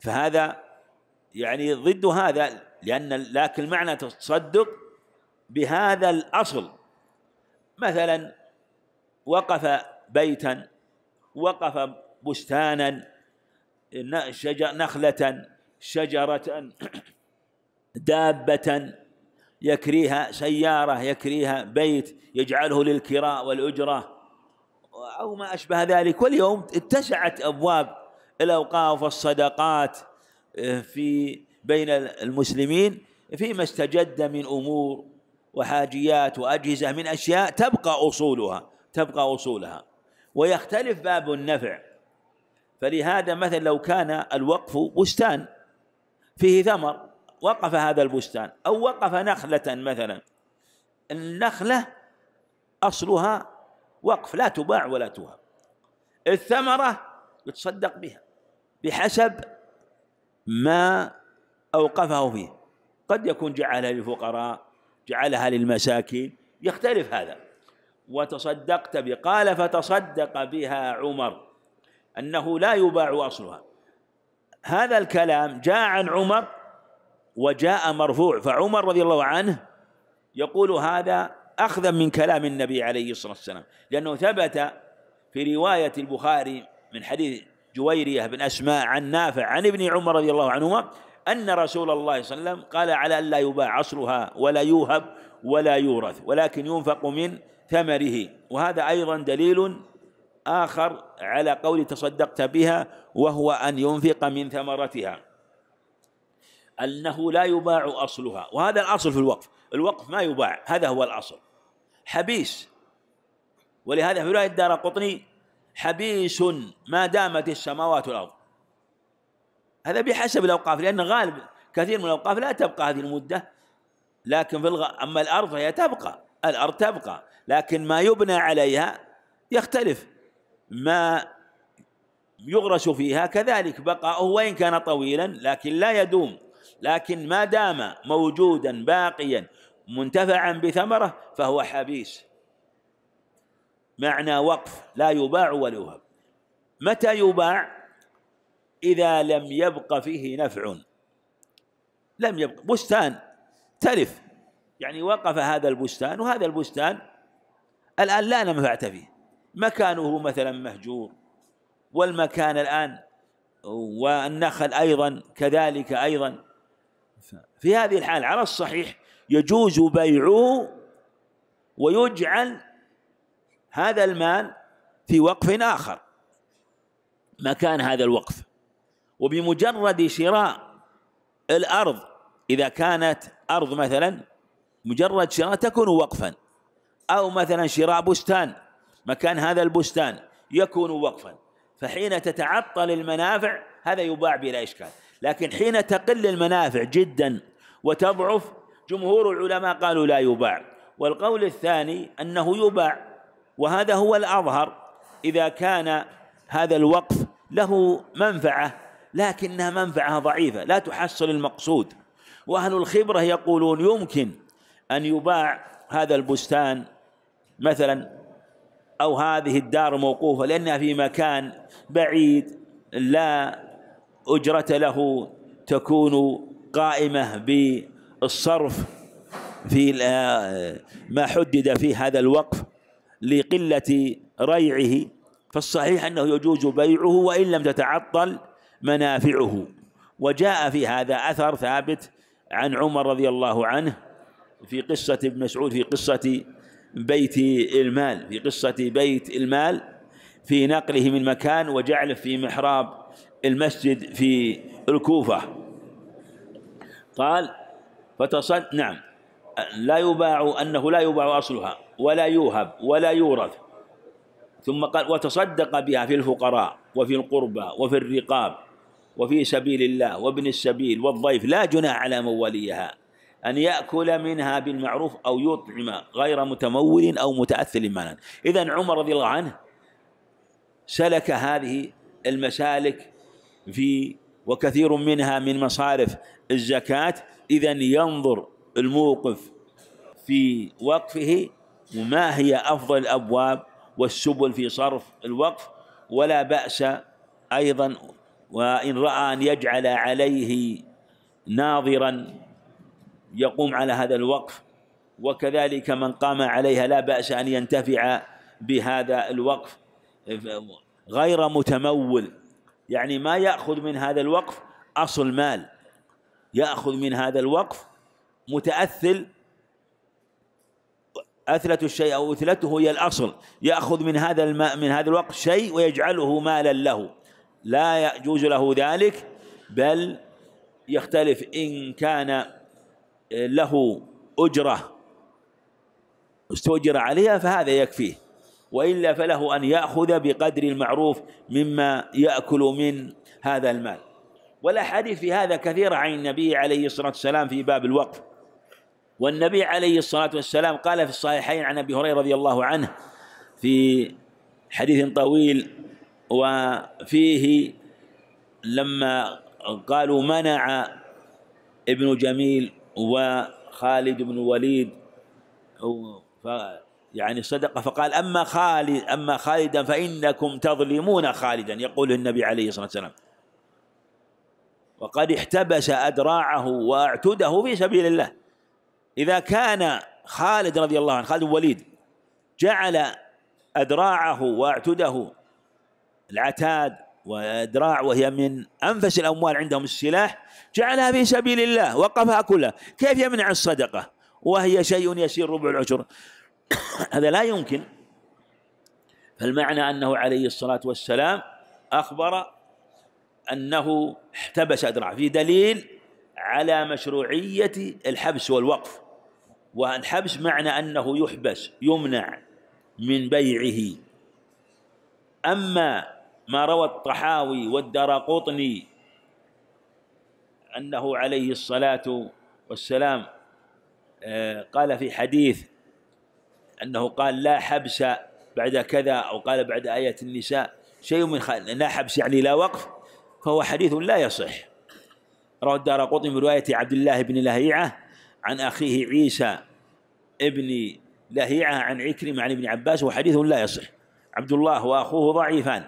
فهذا يعني ضد هذا لأن لكن معنى تصدق بهذا الأصل مثلا وقف بيتا وقف بستانا نخلة شجرة دابة يكريها سيارة يكريها بيت يجعله للكراء والأجرة أو ما أشبه ذلك واليوم اتسعت أبواب الأوقاف والصدقات آه، في بين المسلمين فيما استجد من امور وحاجيات واجهزه من اشياء تبقى اصولها تبقى اصولها ويختلف باب النفع فلهذا مثلا لو كان الوقف بستان فيه ثمر وقف هذا البستان او وقف نخله مثلا النخله اصلها وقف لا تباع ولا توهب الثمره يتصدق بها بحسب ما أوقفه فيه قد يكون جعلها للفقراء جعلها للمساكين يختلف هذا وتصدقت به قال فتصدق بها عمر أنه لا يباع أصلها هذا الكلام جاء عن عمر وجاء مرفوع فعمر رضي الله عنه يقول هذا أخذا من كلام النبي عليه الصلاة والسلام لأنه ثبت في رواية البخاري من حديث جويرية بن أسماء عن نافع عن ابن عمر رضي الله عنهما أن رسول الله صلى الله عليه وسلم قال على أن لا يباع عصرها ولا يوهب ولا يورث ولكن ينفق من ثمره وهذا أيضا دليل آخر على قول تصدقت بها وهو أن ينفق من ثمرتها أنه لا يباع أصلها وهذا الأصل في الوقف الوقف ما يباع هذا هو الأصل حبيس ولهذا في رواية الدار قطني حبيس ما دامت السماوات والأرض هذا بحسب الأوقاف لأن غالب كثير من الأوقاف لا تبقى هذه المدة لكن في الغ... أما الأرض فهي تبقى الأرض تبقى لكن ما يبنى عليها يختلف ما يغرس فيها كذلك بقاؤه وإن كان طويلا لكن لا يدوم لكن ما دام موجودا باقيا منتفعا بثمره فهو حبيس معنى وقف لا يباع ولا يوهب متى يباع إذا لم يبق فيه نفع لم يبق بستان تلف يعني وقف هذا البستان وهذا البستان الآن لا منفعة فيه مكانه مثلا مهجور والمكان الآن والنخل أيضا كذلك أيضا في هذه الحال على الصحيح يجوز بيعه ويجعل هذا المال في وقف آخر مكان هذا الوقف وبمجرد شراء الأرض إذا كانت أرض مثلا مجرد شراء تكون وقفا أو مثلا شراء بستان مكان هذا البستان يكون وقفا فحين تتعطل المنافع هذا يباع بلا إشكال لكن حين تقل المنافع جدا وتضعف جمهور العلماء قالوا لا يباع والقول الثاني أنه يباع وهذا هو الأظهر إذا كان هذا الوقف له منفعة لكنها منفعة ضعيفة لا تحصل المقصود وأهل الخبرة يقولون يمكن أن يباع هذا البستان مثلا أو هذه الدار موقوفة لأنها في مكان بعيد لا أجرة له تكون قائمة بالصرف في ما حدد في هذا الوقف لقلة ريعه فالصحيح أنه يجوز بيعه وإن لم تتعطل منافعه وجاء في هذا أثر ثابت عن عمر رضي الله عنه في قصة ابن مسعود في قصة بيت المال في قصة بيت المال في نقله من مكان وجعله في محراب المسجد في الكوفة قال فتصد نعم لا يباع أنه لا يباع أصلها ولا يوهب ولا يورث ثم قال وتصدق بها في الفقراء وفي القربى وفي الرقاب وفي سبيل الله وابن السبيل والضيف لا جناح على من وليها أن يأكل منها بالمعروف أو يطعم غير متمول أو متأثل مالا إذا عمر رضي الله عنه سلك هذه المسالك في وكثير منها من مصارف الزكاة إذا ينظر الموقف في وقفه وما هي أفضل الأبواب والسبل في صرف الوقف ولا بأس أيضا وإن رأى أن يجعل عليه ناظرا يقوم على هذا الوقف وكذلك من قام عليها لا بأس أن ينتفع بهذا الوقف غير متمول يعني ما يأخذ من هذا الوقف أصل مال يأخذ من هذا الوقف متأثل أثلت الشيء أو أثلته هي الأصل يأخذ من هذا الماء من هذا الوقف شيء ويجعله مالا له لا يجوز له ذلك بل يختلف إن كان آه، له أجرة استؤجر عليها فهذا يكفيه وإلا فله أن يأخذ بقدر المعروف مما يأكل من هذا المال والأحاديث في هذا كثيرة عن النبي عليه الصلاة والسلام في باب الوقف والنبي عليه الصلاة والسلام قال في الصحيحين عن أبي هريرة رضي الله عنه في حديث طويل وفيه لما قالوا منع ابن جميل وخالد بن وليد يعني صدق فقال أما خالد أما خالدا فإنكم تظلمون خالدا يقول النبي عليه الصلاة والسلام وقد احتبس أدراعه وأعتده في سبيل الله إذا كان خالد رضي الله عنه خالد بن وليد جعل أدراعه وأعتده العتاد والدراع وهي من أنفس الأموال عندهم السلاح جعلها في سبيل الله وقفها كلها كيف يمنع الصدقة وهي شيء يسير ربع العشر هذا لا يمكن فالمعنى أنه عليه الصلاة والسلام أخبر أنه احتبس أدراع في دليل على مشروعية الحبس والوقف والحبس معنى أنه يحبس يمنع من بيعه أما ما روى الطحاوي والدرقطني أنه عليه الصلاة والسلام آه، قال في حديث أنه قال لا حبس بعد كذا أو قال بعد آية النساء شيء من خل... لا حبس يعني لا وقف فهو حديث لا يصح روى الدارقطني من روايه عبد الله بن لهيعة عن أخيه عيسى ابن لهيعة عن عكرمة عن ابن عباس وحديث لا يصح عبد الله وأخوه ضعيفان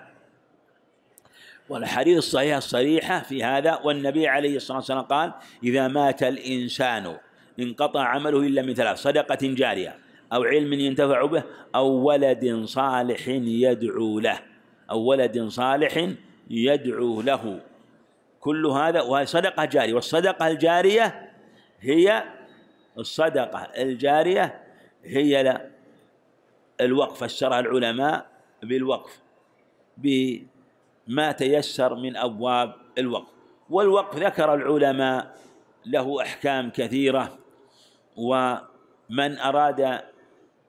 والحديث الصحيح الصريحة في هذا والنبي عليه الصلاة والسلام قال إذا مات الإنسان انقطع عمله إلا من ثلاث صدقة جارية أو علم ينتفع به أو ولد صالح يدعو له أو ولد صالح يدعو له كل هذا وهي صدقة جارية والصدقة الجارية هي الصدقة الجارية هي الوقف فسرها العلماء بالوقف ما تيسر من أبواب الوقف والوقف ذكر العلماء له أحكام كثيرة ومن أراد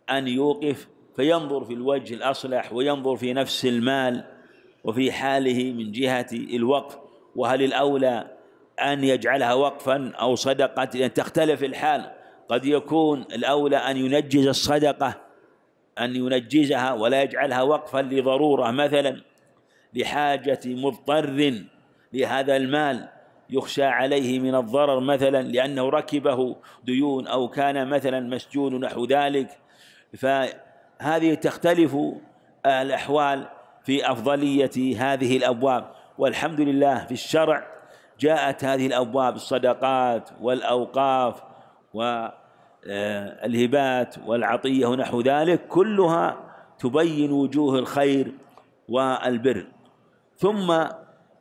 أن يوقف فينظر في الوجه الأصلح وينظر في نفس المال وفي حاله من جهة الوقف وهل الأولى أن يجعلها وقفا أو صدقة لأن تختلف الحال قد يكون الأولى أن ينجز الصدقة أن ينجزها ولا يجعلها وقفا لضرورة مثلا لحاجة مضطر لهذا المال يخشى عليه من الضرر مثلا لأنه ركبه ديون أو كان مثلا مسجون نحو ذلك فهذه تختلف الأحوال في أفضلية هذه الأبواب والحمد لله في الشرع جاءت هذه الأبواب الصدقات والأوقاف والهبات والعطية ونحو ذلك كلها تبين وجوه الخير والبر ثم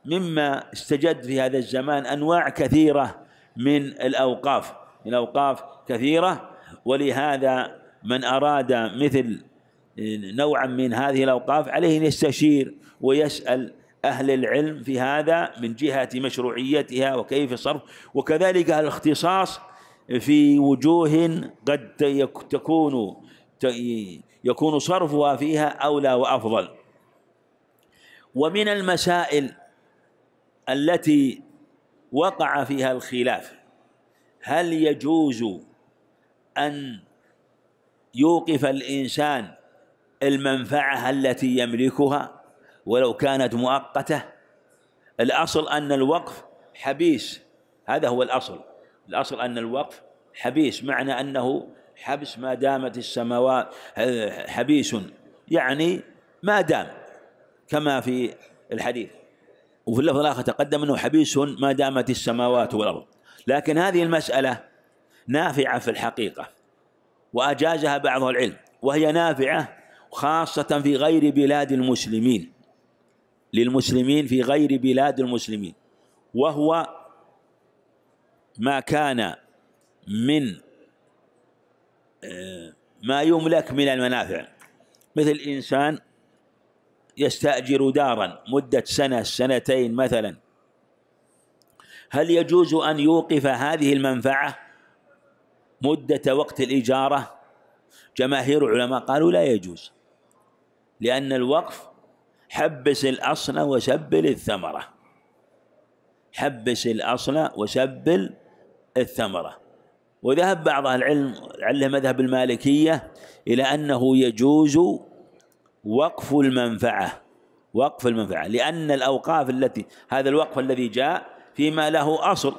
مما استجد في هذا الزمان أنواع كثيرة من الأوقاف الأوقاف كثيرة ولهذا من أراد مثل آه، نوعا من هذه الأوقاف عليه أن يستشير ويسأل أهل العلم في هذا من جهة مشروعيتها وكيف الصرف وكذلك الاختصاص في وجوه قد تكون يكون صرفها فيها أولى وأفضل ومن المسائل التي وقع فيها الخلاف هل يجوز أن يوقف الإنسان المنفعة التي يملكها ولو كانت مؤقتة الأصل أن الوقف حبيس هذا هو الأصل الأصل أن الوقف حبيس معنى أنه حبس ما دامت السماوات آه، حبيس يعني ما دام كما في الحديث وفي اللفظ الآخر تقدم أنه حبيس ما دامت السماوات والأرض لكن هذه المسألة نافعة في الحقيقة وأجازها بعض العلم وهي نافعة خاصة في غير بلاد المسلمين للمسلمين في غير بلاد المسلمين وهو ما كان من آه، ما يملك من المنافع مثل إنسان يستأجر دارا مدة سنة سنتين مثلا هل يجوز أن يوقف هذه المنفعة مدة وقت الإجارة جماهير العلماء قالوا لا يجوز لأن الوقف حبس الأصل وسبل الثمرة حبس الأصل وسبل الثمرة وذهب بعض العلم لعله مذهب المالكية إلى أنه يجوز وقف المنفعة وقف المنفعة لأن الأوقاف التي هذا الوقف الذي جاء فيما له أصل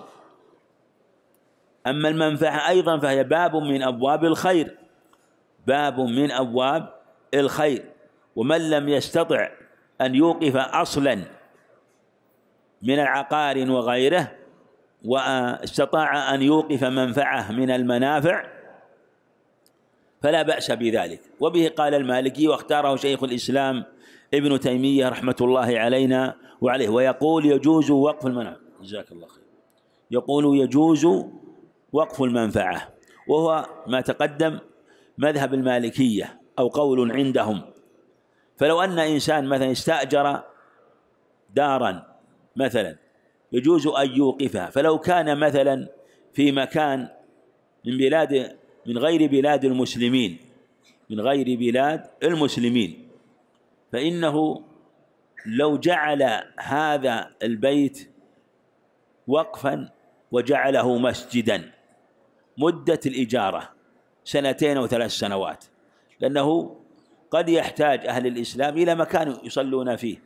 أما المنفعة أيضا فهي باب من أبواب الخير باب من أبواب الخير ومن لم يستطع أن يوقف أصلا من العقار وغيره واستطاع أن يوقف منفعة من المنافع فلا بأس بذلك وبه قال المالكي واختاره شيخ الإسلام ابن تيمية رحمة الله علينا وعليه ويقول يجوز وقف المنع جزاك الله خير يقول يجوز وقف المنفعة وهو ما تقدم مذهب المالكية أو قول عندهم فلو أن إنسان مثلا استأجر دارا مثلا يجوز أن يوقفها فلو كان مثلا في مكان من بلاد من غير بلاد المسلمين من غير بلاد المسلمين فإنه لو جعل هذا البيت وقفا وجعله مسجدا مدة الإجارة سنتين أو ثلاث سنوات لأنه قد يحتاج أهل الإسلام إلى مكان يصلون فيه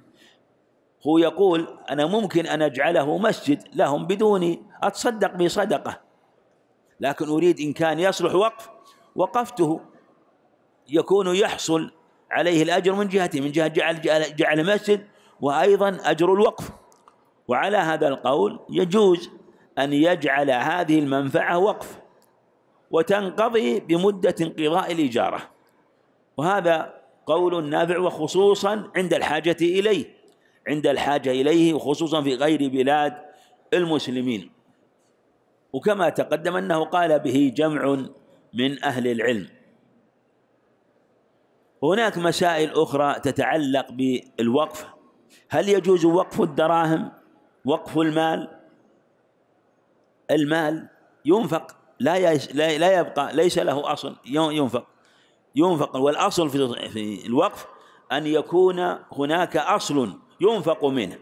هو يقول أنا ممكن أن أجعله مسجد لهم بدوني أتصدق بصدقة لكن أريد إن كان يصلح وقف وقفته يكون يحصل عليه الأجر من جهته من جهة جعل, جعل, جعل مسجد وأيضا أجر الوقف وعلى هذا القول يجوز أن يجعل هذه المنفعة وقف وتنقضي بمدة انقضاء الإجارة وهذا قول نافع وخصوصا عند الحاجة إليه عند الحاجة إليه وخصوصا في غير بلاد المسلمين وكما تقدم أنه قال به جمع من أهل العلم هناك مسائل أخرى تتعلق بالوقف هل يجوز وقف الدراهم وقف المال المال ينفق لا لا يبقى ليس له أصل ينفق ينفق والأصل في الوقف أن يكون هناك أصل ينفق منه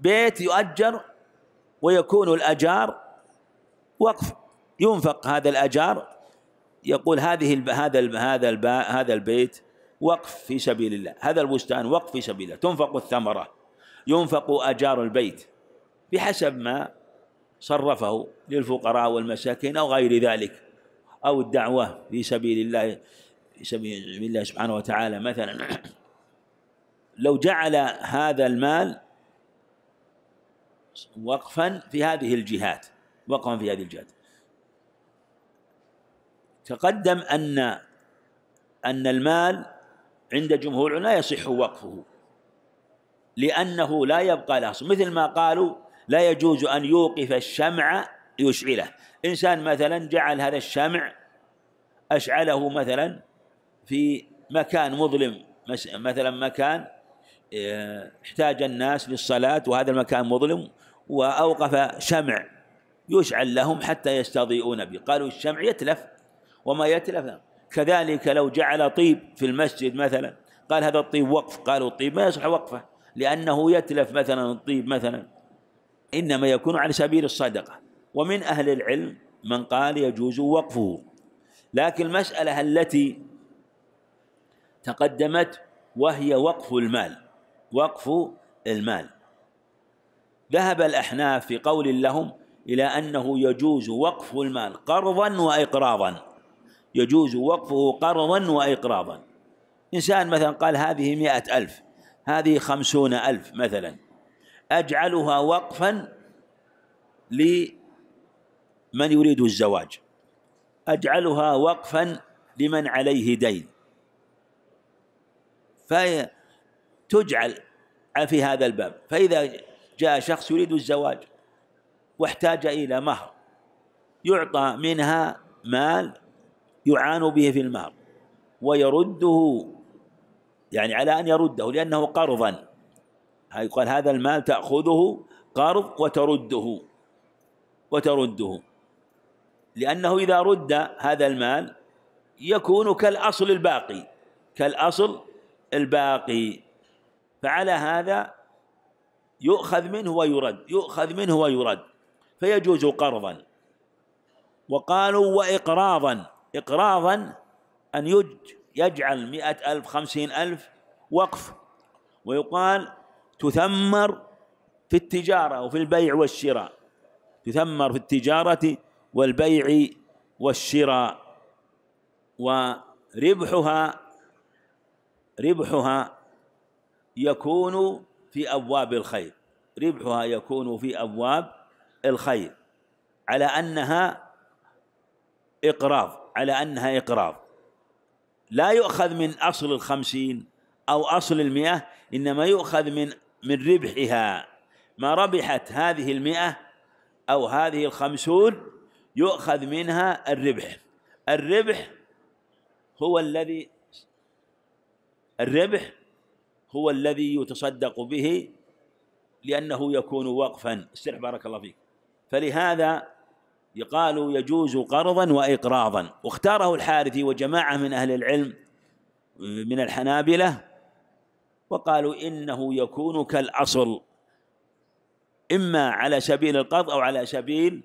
بيت يؤجر ويكون الأجار وقف ينفق هذا الاجار يقول هذه الب... هذا الب... هذا الب... هذا البيت وقف في سبيل الله هذا البستان وقف في سبيل الله تنفق الثمره ينفق اجار البيت بحسب ما صرفه للفقراء والمساكين او غير ذلك او الدعوه في سبيل الله في سبيل الله سبحانه وتعالى مثلا لو جعل هذا المال وقفا في هذه الجهات وقعا في هذه الجهة تقدم أن أن المال عند جمهور لا يصح وقفه لأنه لا يبقى له مثل ما قالوا لا يجوز أن يوقف الشمع يشعله إنسان مثلا جعل هذا الشمع أشعله مثلا في مكان مظلم مثلا مكان آه، احتاج الناس للصلاة وهذا المكان مظلم وأوقف شمع يشعل لهم حتى يستضيئون به قالوا الشمع يتلف وما يتلف كذلك لو جعل طيب في المسجد مثلا قال هذا الطيب وقف قالوا الطيب ما يصح وقفه لأنه يتلف مثلا الطيب مثلا إنما يكون على سبيل الصدقة ومن أهل العلم من قال يجوز وقفه لكن المسألة التي تقدمت وهي وقف المال وقف المال ذهب الأحناف في قول لهم إلى أنه يجوز وقف المال قرضا وإقراضا يجوز وقفه قرضا وإقراضا إنسان مثلا قال هذه مئة ألف هذه خمسون ألف مثلا أجعلها وقفا لمن يريد الزواج أجعلها وقفا لمن عليه دين فتجعل في هذا الباب فإذا جاء شخص يريد الزواج واحتاج إلى مهر يعطى منها مال يعان به في المهر ويرده يعني على أن يرده لأنه قرضا يقال هذا المال تأخذه قرض وترده وترده لأنه إذا رد هذا المال يكون كالأصل الباقي كالأصل الباقي فعلى هذا يؤخذ منه ويرد يؤخذ منه ويرد فيجوز قرضا وقالوا وإقراضا إقراضا أن يجعل مئة ألف خمسين ألف وقف ويقال تثمر في التجارة وفي البيع والشراء تثمر في التجارة والبيع والشراء وربحها ربحها يكون في أبواب الخير ربحها يكون في أبواب الخير على أنها إقراض على أنها إقراض لا يؤخذ من أصل الخمسين أو أصل المئة إنما يؤخذ من من ربحها ما ربحت هذه المئة أو هذه الخمسون يؤخذ منها الربح الربح هو الذي الربح هو الذي يتصدق به لأنه يكون وقفا استرح بارك الله فيك فلهذا قالوا يجوز قرضا وإقراضا واختاره الحارثي وجماعة من أهل العلم من الحنابلة وقالوا إنه يكون كالأصل إما على سبيل القرض أو على سبيل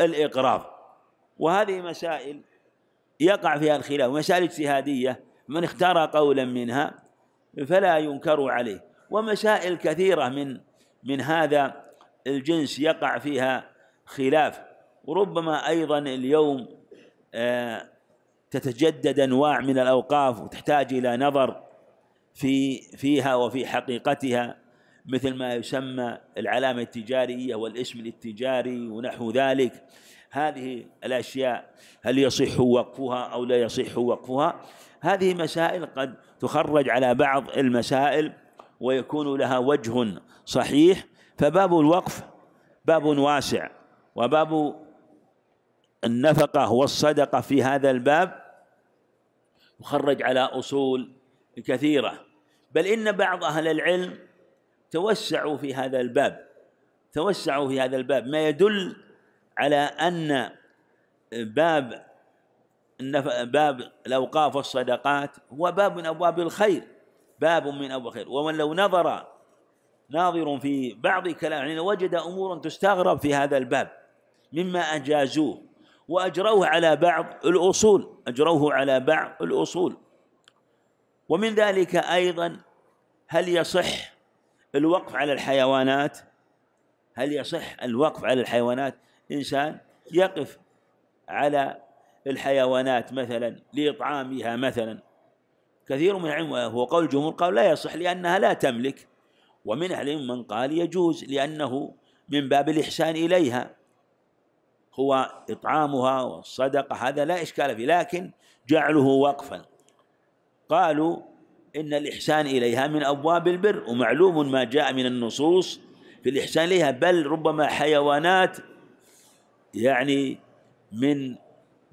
الإقراض وهذه مسائل يقع فيها الخلاف مسائل اجتهادية من اختار قولا منها فلا ينكر عليه ومسائل كثيرة من من هذا الجنس يقع فيها خلاف وربما أيضا اليوم آه، تتجدد أنواع من الأوقاف وتحتاج إلى نظر في فيها وفي حقيقتها مثل ما يسمى العلامة التجارية والاسم التجاري ونحو ذلك هذه الأشياء هل يصح وقفها أو لا يصح وقفها هذه مسائل قد تخرج على بعض المسائل ويكون لها وجه صحيح فباب الوقف باب واسع وباب النفقة والصدقة في هذا الباب مخرج على أصول كثيرة بل إن بعض أهل العلم توسعوا في هذا الباب توسعوا في هذا الباب ما يدل على أن باب باب الأوقاف والصدقات هو باب من أبواب الخير باب من أبواب الخير ومن لو نظر ناظر في بعض كلام يعني وجد أمورا تستغرب في هذا الباب مما أجازوه وأجروه على بعض الأصول أجروه على بعض الأصول ومن ذلك أيضا هل يصح الوقف على الحيوانات هل يصح الوقف على الحيوانات إنسان يقف على الحيوانات مثلا لإطعامها مثلا كثير من العلم وهو قول الجمهور قال لا يصح لأنها لا تملك ومن أهل من قال يجوز لأنه من باب الإحسان إليها هو إطعامها والصدقة هذا لا إشكال فيه لكن جعله وقفا قالوا إن الإحسان إليها من أبواب البر ومعلوم ما جاء من النصوص في الإحسان إليها بل ربما حيوانات يعني من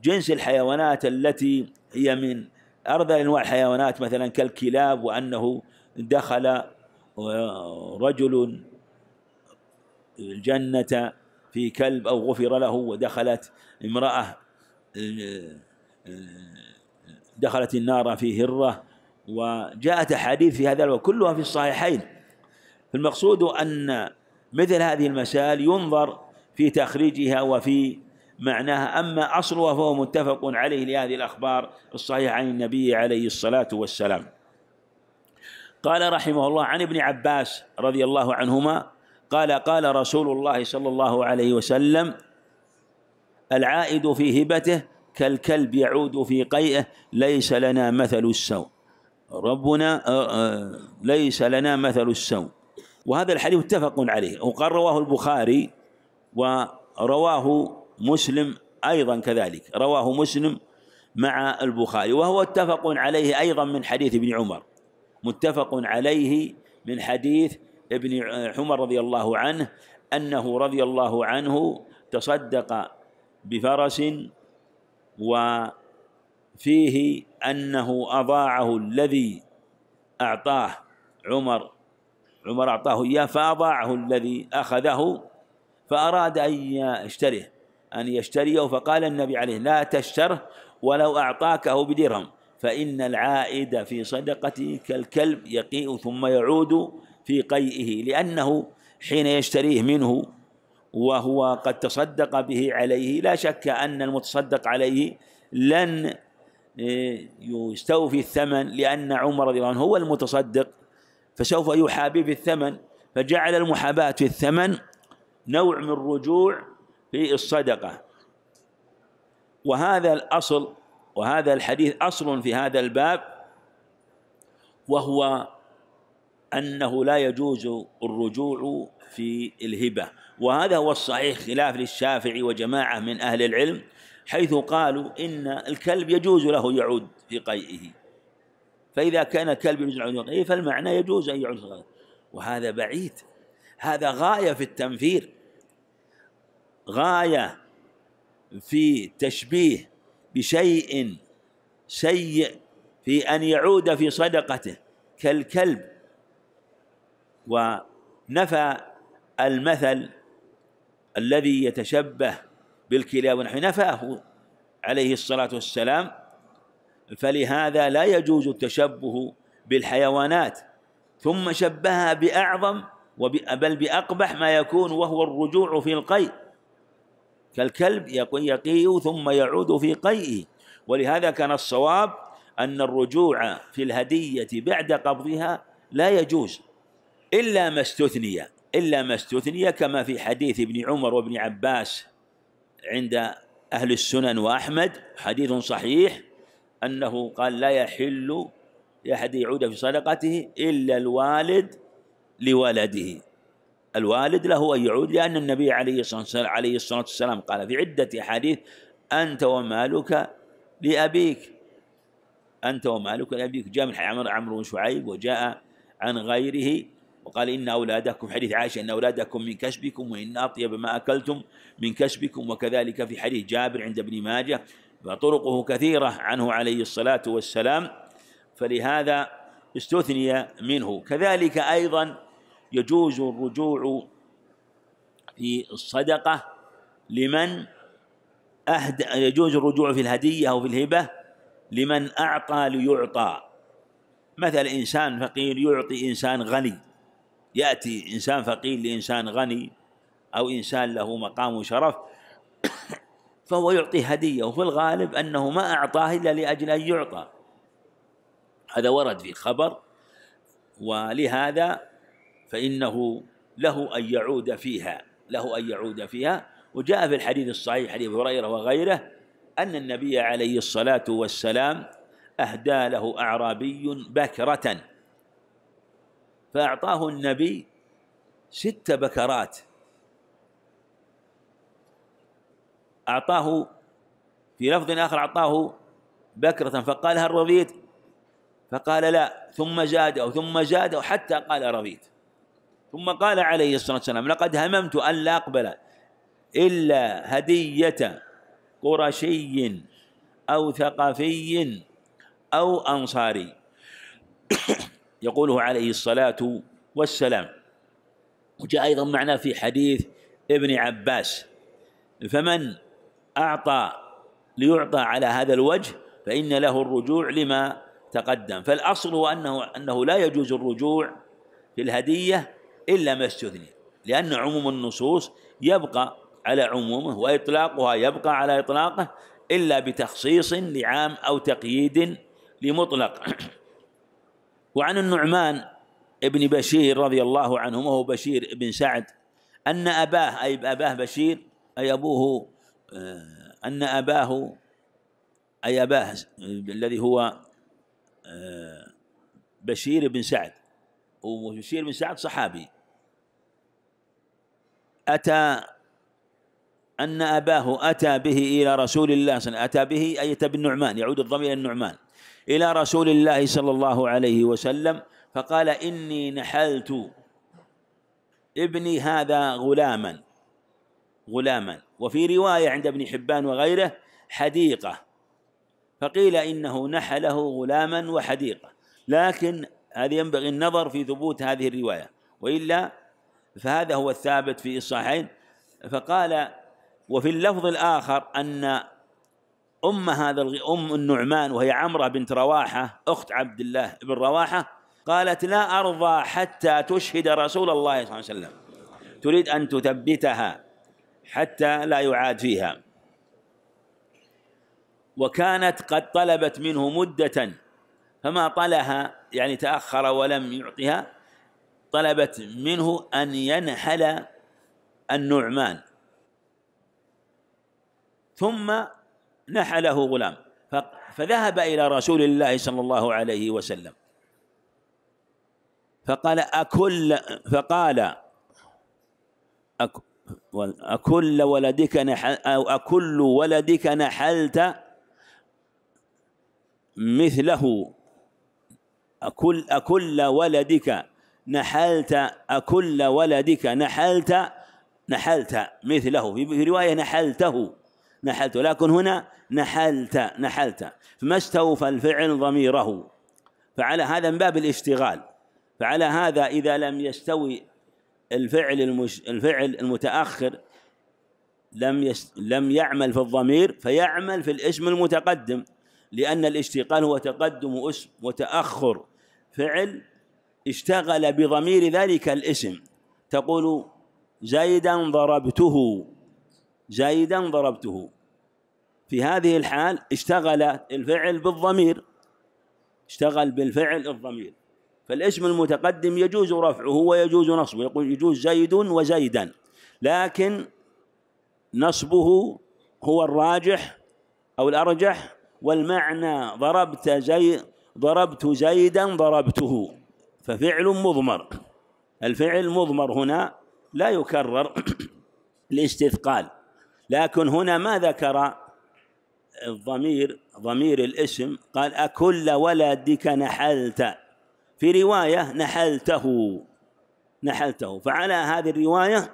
جنس الحيوانات التي هي من أرض أنواع الحيوانات مثلا كالكلاب وأنه دخل آه، رجل الجنة في كلب أو غفر له ودخلت امرأة آه، آه، دخلت النار في هرة وجاءت أحاديث في هذا وكلها كلها في الصحيحين فالمقصود أن مثل هذه المسائل ينظر في تخريجها وفي معناها أما أصلها فهو متفق عليه لهذه الأخبار الصحيحة عن النبي عليه الصلاة والسلام قال رحمه الله عن ابن عباس رضي الله عنهما قال قال رسول الله صلى الله عليه وسلم العائد في هبته كالكلب يعود في قيئه ليس لنا مثل السوء ربنا آه، آه، ليس لنا مثل السوء وهذا الحديث متفق عليه وقال رواه البخاري ورواه مسلم أيضا كذلك رواه مسلم مع البخاري وهو اتفق عليه أيضا من حديث ابن عمر متفق عليه من حديث ابن عمر رضي الله عنه أنه رضي الله عنه تصدق بفرس وفيه أنه أضاعه الذي أعطاه عمر عمر أعطاه إياه فأضاعه الذي أخذه فأراد أن يشتريه أن يشتريه فقال النبي عليه لا تشتره ولو أعطاكه بدرهم فإن العائد في صدقته كالكلب يقيء ثم يعود في قيئه لأنه حين يشتريه منه وهو قد تصدق به عليه لا شك أن المتصدق عليه لن آه، يستوفي الثمن لأن عمر رضي الله عنه هو المتصدق فسوف يحابي في الثمن فجعل المحاباة في الثمن نوع من الرجوع في الصدقة وهذا الأصل وهذا الحديث أصل في هذا الباب وهو أنه لا يجوز الرجوع في الهبة وهذا هو الصحيح خلاف للشافعي وجماعة من أهل العلم حيث قالوا إن الكلب يجوز له يعود في قيئه فإذا كان الكلب يجوز يعود في قيئه فالمعنى يجوز أن يعود في قيئه وهذا بعيد هذا غاية في التنفير غاية في تشبيه بشيء سيء في أن يعود في صدقته كالكلب ونفى المثل الذي يتشبه بالكلاب ونحن نفاه عليه الصلاة والسلام فلهذا لا يجوز التشبه بالحيوانات ثم شبهها بأعظم بل بأقبح ما يكون وهو الرجوع في القيء كالكلب يقي ثم يعود في قيئه ولهذا كان الصواب أن الرجوع في الهدية بعد قبضها لا يجوز إلا ما استثني إلا ما استثني كما في حديث ابن عمر وابن عباس عند أهل السنن وأحمد حديث صحيح أنه قال لا يحل لأحد يعود في صدقته إلا الوالد لولده الوالد له أن يعود لأن النبي عليه الصلاة والسلام قال في عدة أحاديث أنت ومالك لأبيك أنت ومالك لأبيك جاء من عمرو عمرو بن شعيب وجاء عن غيره وقال إن أولادكم حديث عائشة إن أولادكم من كشبكم وإن أطيب ما أكلتم من كشبكم وكذلك في حديث جابر عند ابن ماجه فطرقه كثيرة عنه عليه الصلاة والسلام فلهذا استثني منه كذلك أيضا يجوز الرجوع في الصدقة لمن أهدى يجوز الرجوع في الهدية أو في الهبة لمن أعطى ليعطى مثل إنسان فقير يعطي إنسان غني يأتي إنسان فقير لإنسان غني أو إنسان له مقام وشرف فهو يعطي هدية وفي الغالب أنه ما أعطاه إلا لأجل أن يعطى هذا ورد في خبر ولهذا فإنه له أن يعود فيها له أن يعود فيها وجاء في الحديث الصحيح حديث هريرة وغيره أن النبي عليه الصلاة والسلام أهدى له أعرابي بكرة فأعطاه النبي ست بكرات أعطاه في لفظ آخر أعطاه بكرة فقال هل رضيت فقال لا ثم أو ثم أو حتى قال رضيت ثم قال عليه الصلاة والسلام لقد هممت أن لا أقبل إلا هدية قرشي أو ثقفي أو أنصاري يقوله عليه الصلاة والسلام وجاء أيضا معنا في حديث ابن عباس فمن أعطى ليعطى على هذا الوجه فإن له الرجوع لما تقدم فالأصل هو أنه, أنه لا يجوز الرجوع في الهدية إلا ما استثني لأن عموم النصوص يبقى على عمومه وإطلاقها يبقى على إطلاقه إلا بتخصيص لعام أو تقييد لمطلق وعن النعمان ابن بشير رضي الله عنه وهو بشير بن سعد أن أباه أي أباه بشير أي أبوه آه، أن أباه أي أباه الذي هو آه، بشير بن سعد وبشير بن سعد صحابي أتى أن أباه أتى به إلى رسول الله صلى الله عليه وسلم أتى به أي أتى بالنعمان يعود الضمير إلى النعمان إلى رسول الله صلى الله عليه وسلم فقال إني نحلت ابني هذا غلاما غلاما وفي رواية عند ابن حبان وغيره حديقة فقيل إنه نحله غلاما وحديقة لكن هذا ينبغي النظر في ثبوت هذه الرواية وإلا فهذا هو الثابت في الصحيحين فقال وفي اللفظ الآخر أن أم هذا الغ... أم النعمان وهي عمرة بنت رواحة أخت عبد الله بن رواحة قالت لا أرضى حتى تشهد رسول الله صلى الله عليه وسلم تريد أن تثبتها حتى لا يعاد فيها وكانت قد طلبت منه مدة فما طلها يعني تأخر ولم يعطها طلبت منه أن ينحل النعمان ثم نحله غلام فذهب إلى رسول الله صلى الله عليه وسلم فقال أكل فقال أكل ولدك نحل أو أكل ولدك نحلت مثله أكل أكل ولدك نحلت أكل ولدك نحلت نحلت مثله في رواية نحلته نحلت ولكن هنا نحلت نحلت فما استوفى الفعل ضميره فعلى هذا من باب الاشتغال فعلى هذا إذا لم يستوي الفعل المش الفعل المتأخر لم يست لم يعمل في الضمير فيعمل في الاسم المتقدم لأن الاشتغال هو تقدم اسم وتأخر فعل اشتغل بضمير ذلك الاسم تقول زيدا ضربته جيدا ضربته في هذه الحال اشتغل الفعل بالضمير اشتغل بالفعل الضمير فالاسم المتقدم يجوز رفعه ويجوز نصبه يقول يجوز زيد وزيدا لكن نصبه هو الراجح أو الأرجح والمعنى ضربت زي ضربت زيدا ضربته ففعل مضمر الفعل مضمر هنا لا يكرر الاستثقال لكن هنا ما ذكر الضمير ضمير الاسم قال أكل ولدك نحلت في رواية نحلته نحلته فعلى هذه الرواية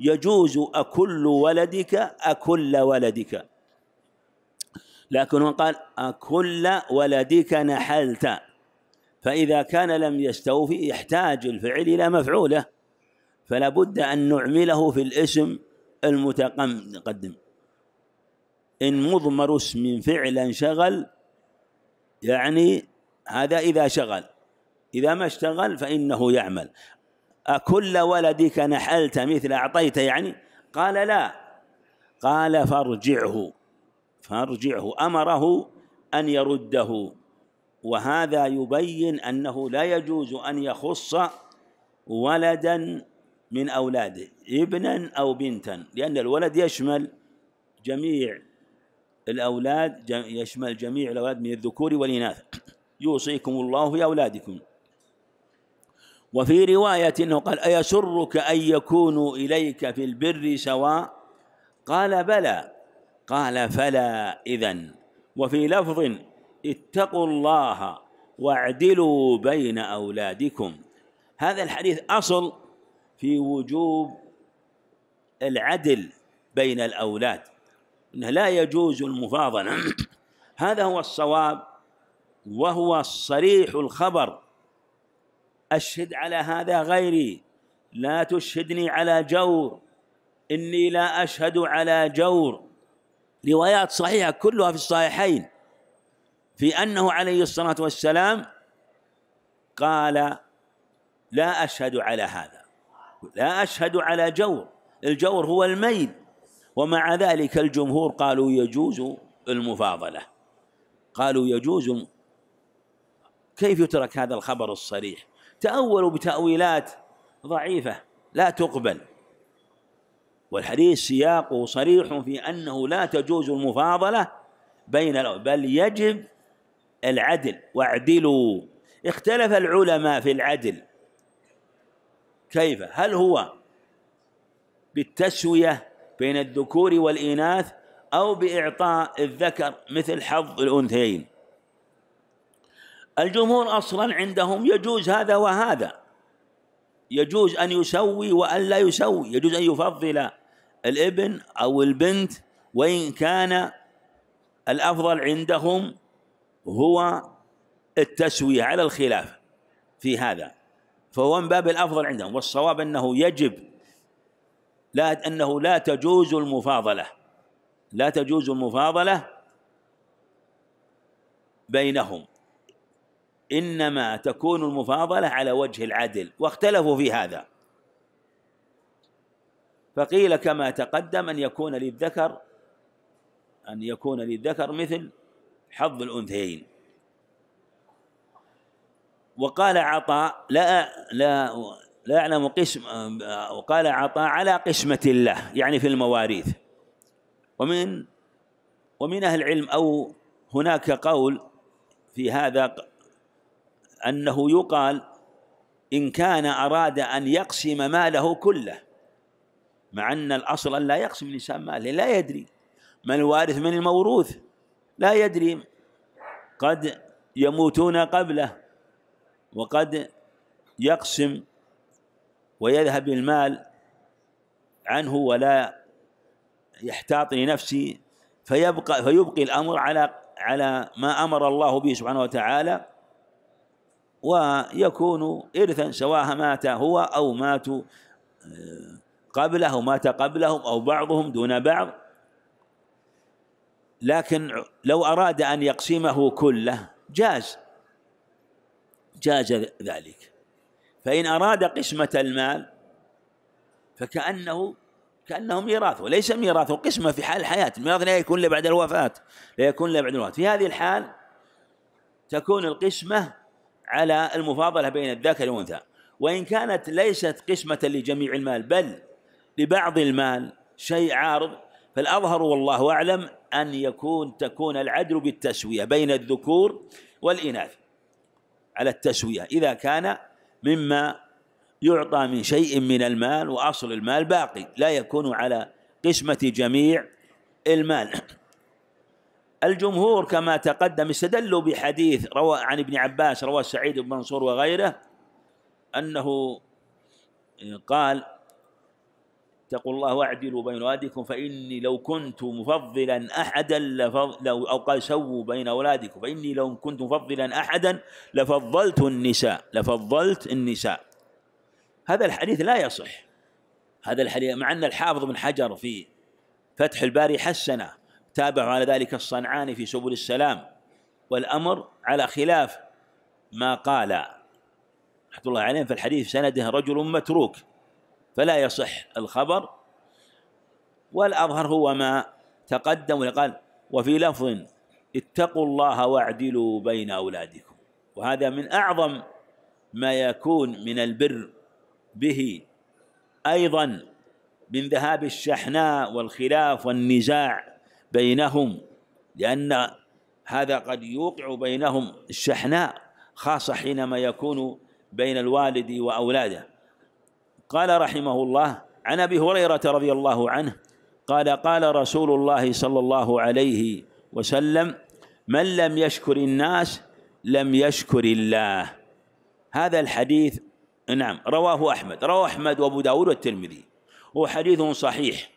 يجوز أكل ولدك أكل ولدك لكنه قال أكل ولدك نحلت فإذا كان لم يستوفي يحتاج الفعل إلى مفعوله فلا بد أن نعمله في الاسم المتقدم إن مضمر اسم فعلا شغل يعني هذا إذا شغل إذا ما اشتغل فإنه يعمل أكل ولدك نحلت مثل أعطيت يعني قال لا قال فارجعه فارجعه أمره أن يرده وهذا يبين أنه لا يجوز أن يخص ولدا من أولاده ابنا أو بنتا لأن الولد يشمل جميع الأولاد يشمل جميع الأولاد من الذكور والإناث يوصيكم الله في أولادكم وفي رواية أنه قال أيسرك أن يكونوا إليك في البر سواء قال بلى قال فلا إذا وفي لفظ اتقوا الله واعدلوا بين أولادكم هذا الحديث أصل في وجوب العدل بين الأولاد أنه لا يجوز المفاضلة هذا هو الصواب وهو الصريح الخبر أشهد على هذا غيري لا تشهدني على جور إني لا أشهد على جور روايات صحيحة كلها في الصحيحين في أنه عليه الصلاة والسلام قال لا أشهد على هذا لا أشهد على جور الجور هو الميل ومع ذلك الجمهور قالوا يجوز المفاضلة قالوا يجوز كيف يترك هذا الخبر الصريح تأولوا بتأويلات ضعيفة لا تقبل والحديث سياقه صريح في أنه لا تجوز المفاضلة بين بل يجب العدل واعدلوا اختلف العلماء في العدل كيف هل هو بالتسوية بين الذكور والإناث أو بإعطاء الذكر مثل حظ الأنثيين الجمهور أصلا عندهم يجوز هذا وهذا يجوز أن يسوي وأن لا يسوي يجوز أن يفضل الابن أو البنت وإن كان الأفضل عندهم هو التسوية على الخلاف في هذا فهو من باب الافضل عندهم والصواب انه يجب لا انه لا تجوز المفاضله لا تجوز المفاضله بينهم انما تكون المفاضله على وجه العدل واختلفوا في هذا فقيل كما تقدم ان يكون للذكر ان يكون للذكر مثل حظ الانثيين وقال عطاء لا لا لا أعلم قسم وقال عطاء على قسمة الله يعني في المواريث ومن ومن أهل العلم أو هناك قول في هذا أنه يقال إن كان أراد أن يقسم ماله كله مع أن الأصل أن لا يقسم الإنسان ماله لا يدري ما الوارث من الموروث لا يدري قد يموتون قبله وقد يقسم ويذهب المال عنه ولا يحتاط لنفسه فيبقى فيبقي الامر على على ما امر الله به سبحانه وتعالى ويكون ارثا سواء مات هو او ماتوا آه، قبله مات قبلهم او بعضهم دون بعض لكن لو اراد ان يقسمه كله جاز جاز ذلك فإن أراد قسمة المال فكأنه كأنه ميراث وليس ميراث قسمة في حال الحياة الميراث لا يكون إلا بعد الوفاة لا يكون إلا بعد الوفاة في هذه الحال تكون القسمة على المفاضلة بين الذكر والأنثى وإن كانت ليست قسمة لجميع المال بل لبعض المال شيء عارض فالأظهر والله أعلم أن يكون تكون العدل بالتسوية بين الذكور والإناث على التسوية إذا كان مما يعطى من شيء من المال وأصل المال باقي لا يكون على قسمة جميع المال الجمهور كما تقدم استدلوا بحديث روى عن ابن عباس روى سعيد بن منصور وغيره أنه قال اتقوا الله واعدلوا بين أولادكم فإني لو كنت مفضلا أحدا لفضل أو قال سووا بين أولادكم فإني لو كنت مفضلا أحدا لفضلت النساء لفضلت النساء هذا الحديث لا يصح هذا الحديث مع أن الحافظ بن حجر في فتح الباري حسنه تابع على ذلك الصنعاني في سبل السلام والأمر على خلاف ما قال رحمة الله عليه الحديث سنده رجل متروك فلا يصح الخبر والأظهر هو ما تقدم قال وفي لفظ اتقوا الله واعدلوا بين أولادكم وهذا من أعظم ما يكون من البر به أيضا من ذهاب الشحناء والخلاف والنزاع بينهم لأن هذا قد يوقع بينهم الشحناء خاصة حينما يكون بين الوالد وأولاده قال رحمه الله عن ابي هريره رضي الله عنه قال قال رسول الله صلى الله عليه وسلم من لم يشكر الناس لم يشكر الله هذا الحديث نعم رواه احمد رواه احمد وابو داود والترمذي هو حديث صحيح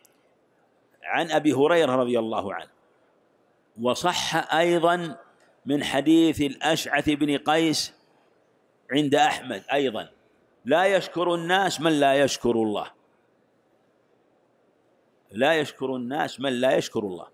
عن ابي هريره رضي الله عنه وصح ايضا من حديث الاشعث بن قيس عند احمد ايضا لا يشكر الناس من لا يشكر الله لا يشكر الناس من لا يشكر الله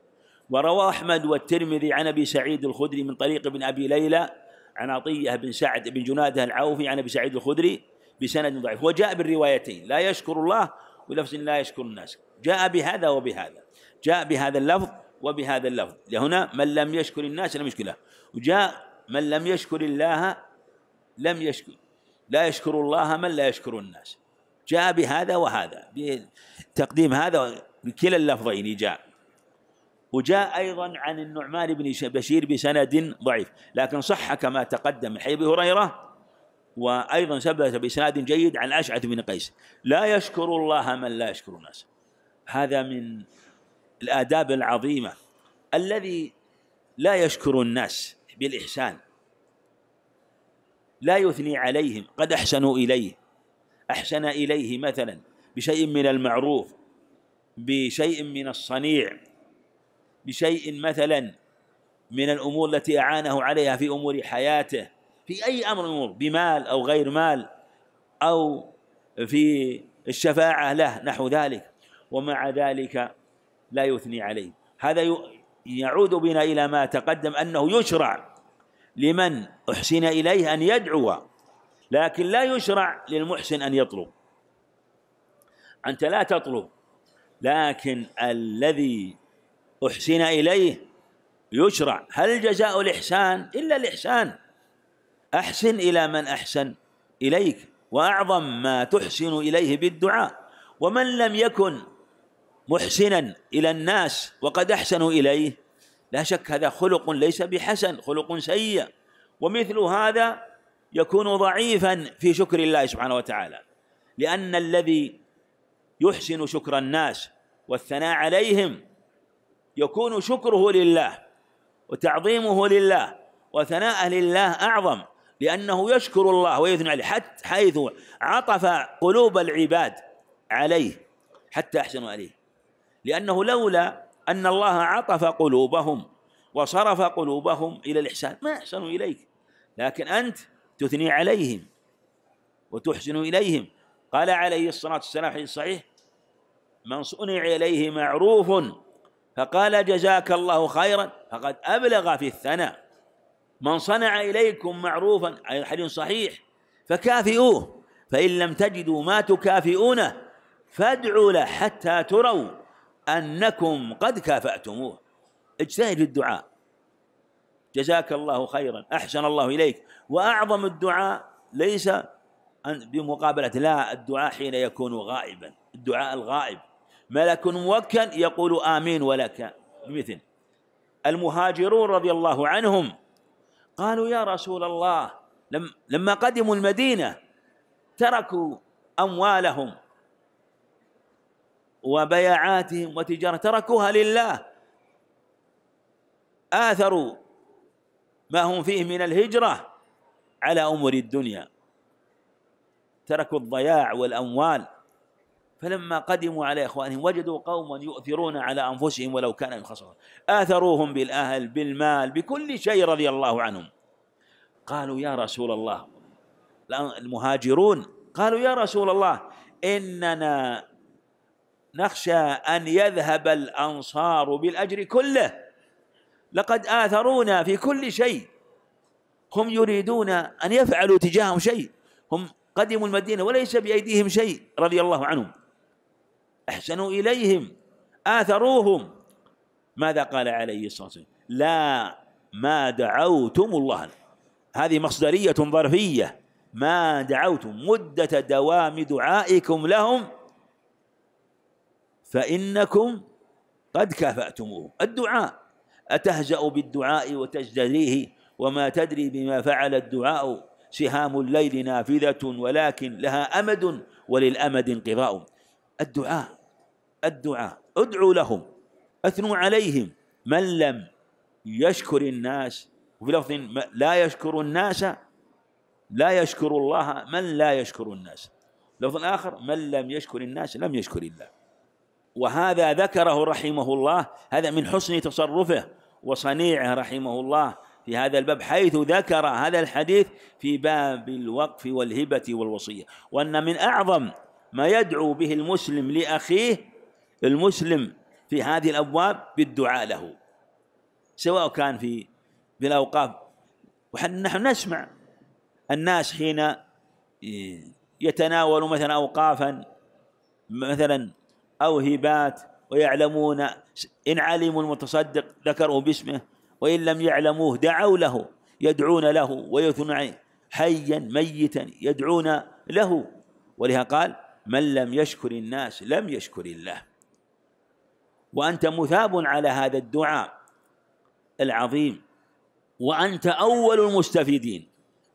وروى أحمد والترمذي عن أبي سعيد الخدري من طريق ابن أبي ليلى عن عطية بن سعد بن جنادة العوفي عن أبي سعيد الخدري بسند ضعيف وجاء بالروايتين لا يشكر الله ولفظ لا يشكر الناس جاء بهذا وبهذا جاء بهذا اللفظ وبهذا اللفظ لهنا من لم يشكر الناس لم يشكر الله وجاء من لم يشكر الله لم يشكر لا يشكر الله من لا يشكر الناس جاء بهذا وهذا بتقديم هذا بكلا اللفظين جاء وجاء أيضا عن النعمان بن بشير بسند ضعيف لكن صح كما تقدم من أبي هريرة وأيضا ثبت بسند جيد عن أشعث بن قيس لا يشكر الله من لا يشكر الناس هذا من الآداب العظيمة الذي لا يشكر الناس بالإحسان لا يثني عليهم قد أحسنوا إليه أحسن إليه مثلا بشيء من المعروف بشيء من الصنيع بشيء مثلا من الأمور التي أعانه عليها في أمور حياته في أي أمر أمور بمال أو غير مال أو في الشفاعة له نحو ذلك ومع ذلك لا يثني عليه هذا يعود بنا إلى ما تقدم أنه يشرع لمن أحسن إليه أن يدعو لكن لا يشرع للمحسن أن يطلب أنت لا تطلب لكن الذي أحسن إليه يشرع هل جزاء الإحسان إلا الإحسان أحسن إلى من أحسن إليك وأعظم ما تحسن إليه بالدعاء ومن لم يكن محسنا إلى الناس وقد أحسنوا إليه لا شك هذا خلق ليس بحسن خلق سيء ومثل هذا يكون ضعيفا في شكر الله سبحانه وتعالى لأن الذي يحسن شكر الناس والثناء عليهم يكون شكره لله وتعظيمه لله وثناءه لله أعظم لأنه يشكر الله ويثنى عليه حتى حيث عطف قلوب العباد عليه حتى أحسنوا عليه لأنه لولا أن الله عطف قلوبهم وصرف قلوبهم إلى الإحسان ما أحسنوا إليك لكن أنت تثني عليهم وتحسن إليهم قال عليه الصلاة والسلام في الصحيح من صنع إليه معروف فقال جزاك الله خيرا فقد أبلغ في الثناء من صنع إليكم معروفا أي حديث صحيح فكافئوه فإن لم تجدوا ما تكافئونه فادعوا له حتى تروا أنكم قد كافأتموه اجتهد في الدعاء جزاك الله خيرا أحسن الله إليك وأعظم الدعاء ليس بمقابلة لا الدعاء حين يكون غائبا الدعاء الغائب ملك موكل يقول آمين ولك مثل المهاجرون رضي الله عنهم قالوا يا رسول الله لما قدموا المدينة تركوا أموالهم وبيعاتهم وتجارة تركوها لله آثروا ما هم فيه من الهجرة على أمور الدنيا تركوا الضياع والأموال فلما قدموا على إخوانهم وجدوا قوما يؤثرون على أنفسهم ولو كان خصما آثروهم بالأهل بالمال بكل شيء رضي الله عنهم قالوا يا رسول الله المهاجرون قالوا يا رسول الله إننا نخشى أن يذهب الأنصار بالأجر كله لقد آثرونا في كل شيء هم يريدون أن يفعلوا تجاههم شيء هم قدموا المدينة وليس بأيديهم شيء رضي الله عنهم أحسنوا إليهم آثروهم ماذا قال عليه الصلاة والسلام لا ما دعوتم الله هذه مصدرية ظرفية ما دعوتم مدة دوام دعائكم لهم فإنكم قد كافأتموه الدعاء أتهجأ بالدعاء وتجدريه وما تدري بما فعل الدعاء سهام الليل نافذة ولكن لها أمد وللأمد انقضاء الدعاء الدعاء ادعوا لهم أثنوا عليهم من لم يشكر الناس وفي لفظ لا يشكر الناس لا يشكر الله من لا يشكر الناس لفظ آخر من لم يشكر الناس لم يشكر الله وهذا ذكره رحمه الله هذا من حسن تصرفه وصنيعه رحمه الله في هذا الباب حيث ذكر هذا الحديث في باب الوقف والهبة والوصية وأن من أعظم ما يدعو به المسلم لأخيه المسلم في هذه الأبواب بالدعاء له سواء كان في في الأوقاف ونحن نسمع الناس حين يتناولوا مثلا أوقافا مثلا أو هبات ويعلمون إن علموا المتصدق ذكروا باسمه وإن لم يعلموه دعوا له يدعون له ويثنون حيا ميتا يدعون له ولها قال من لم يشكر الناس لم يشكر الله وأنت مثاب على هذا الدعاء العظيم وأنت أول المستفيدين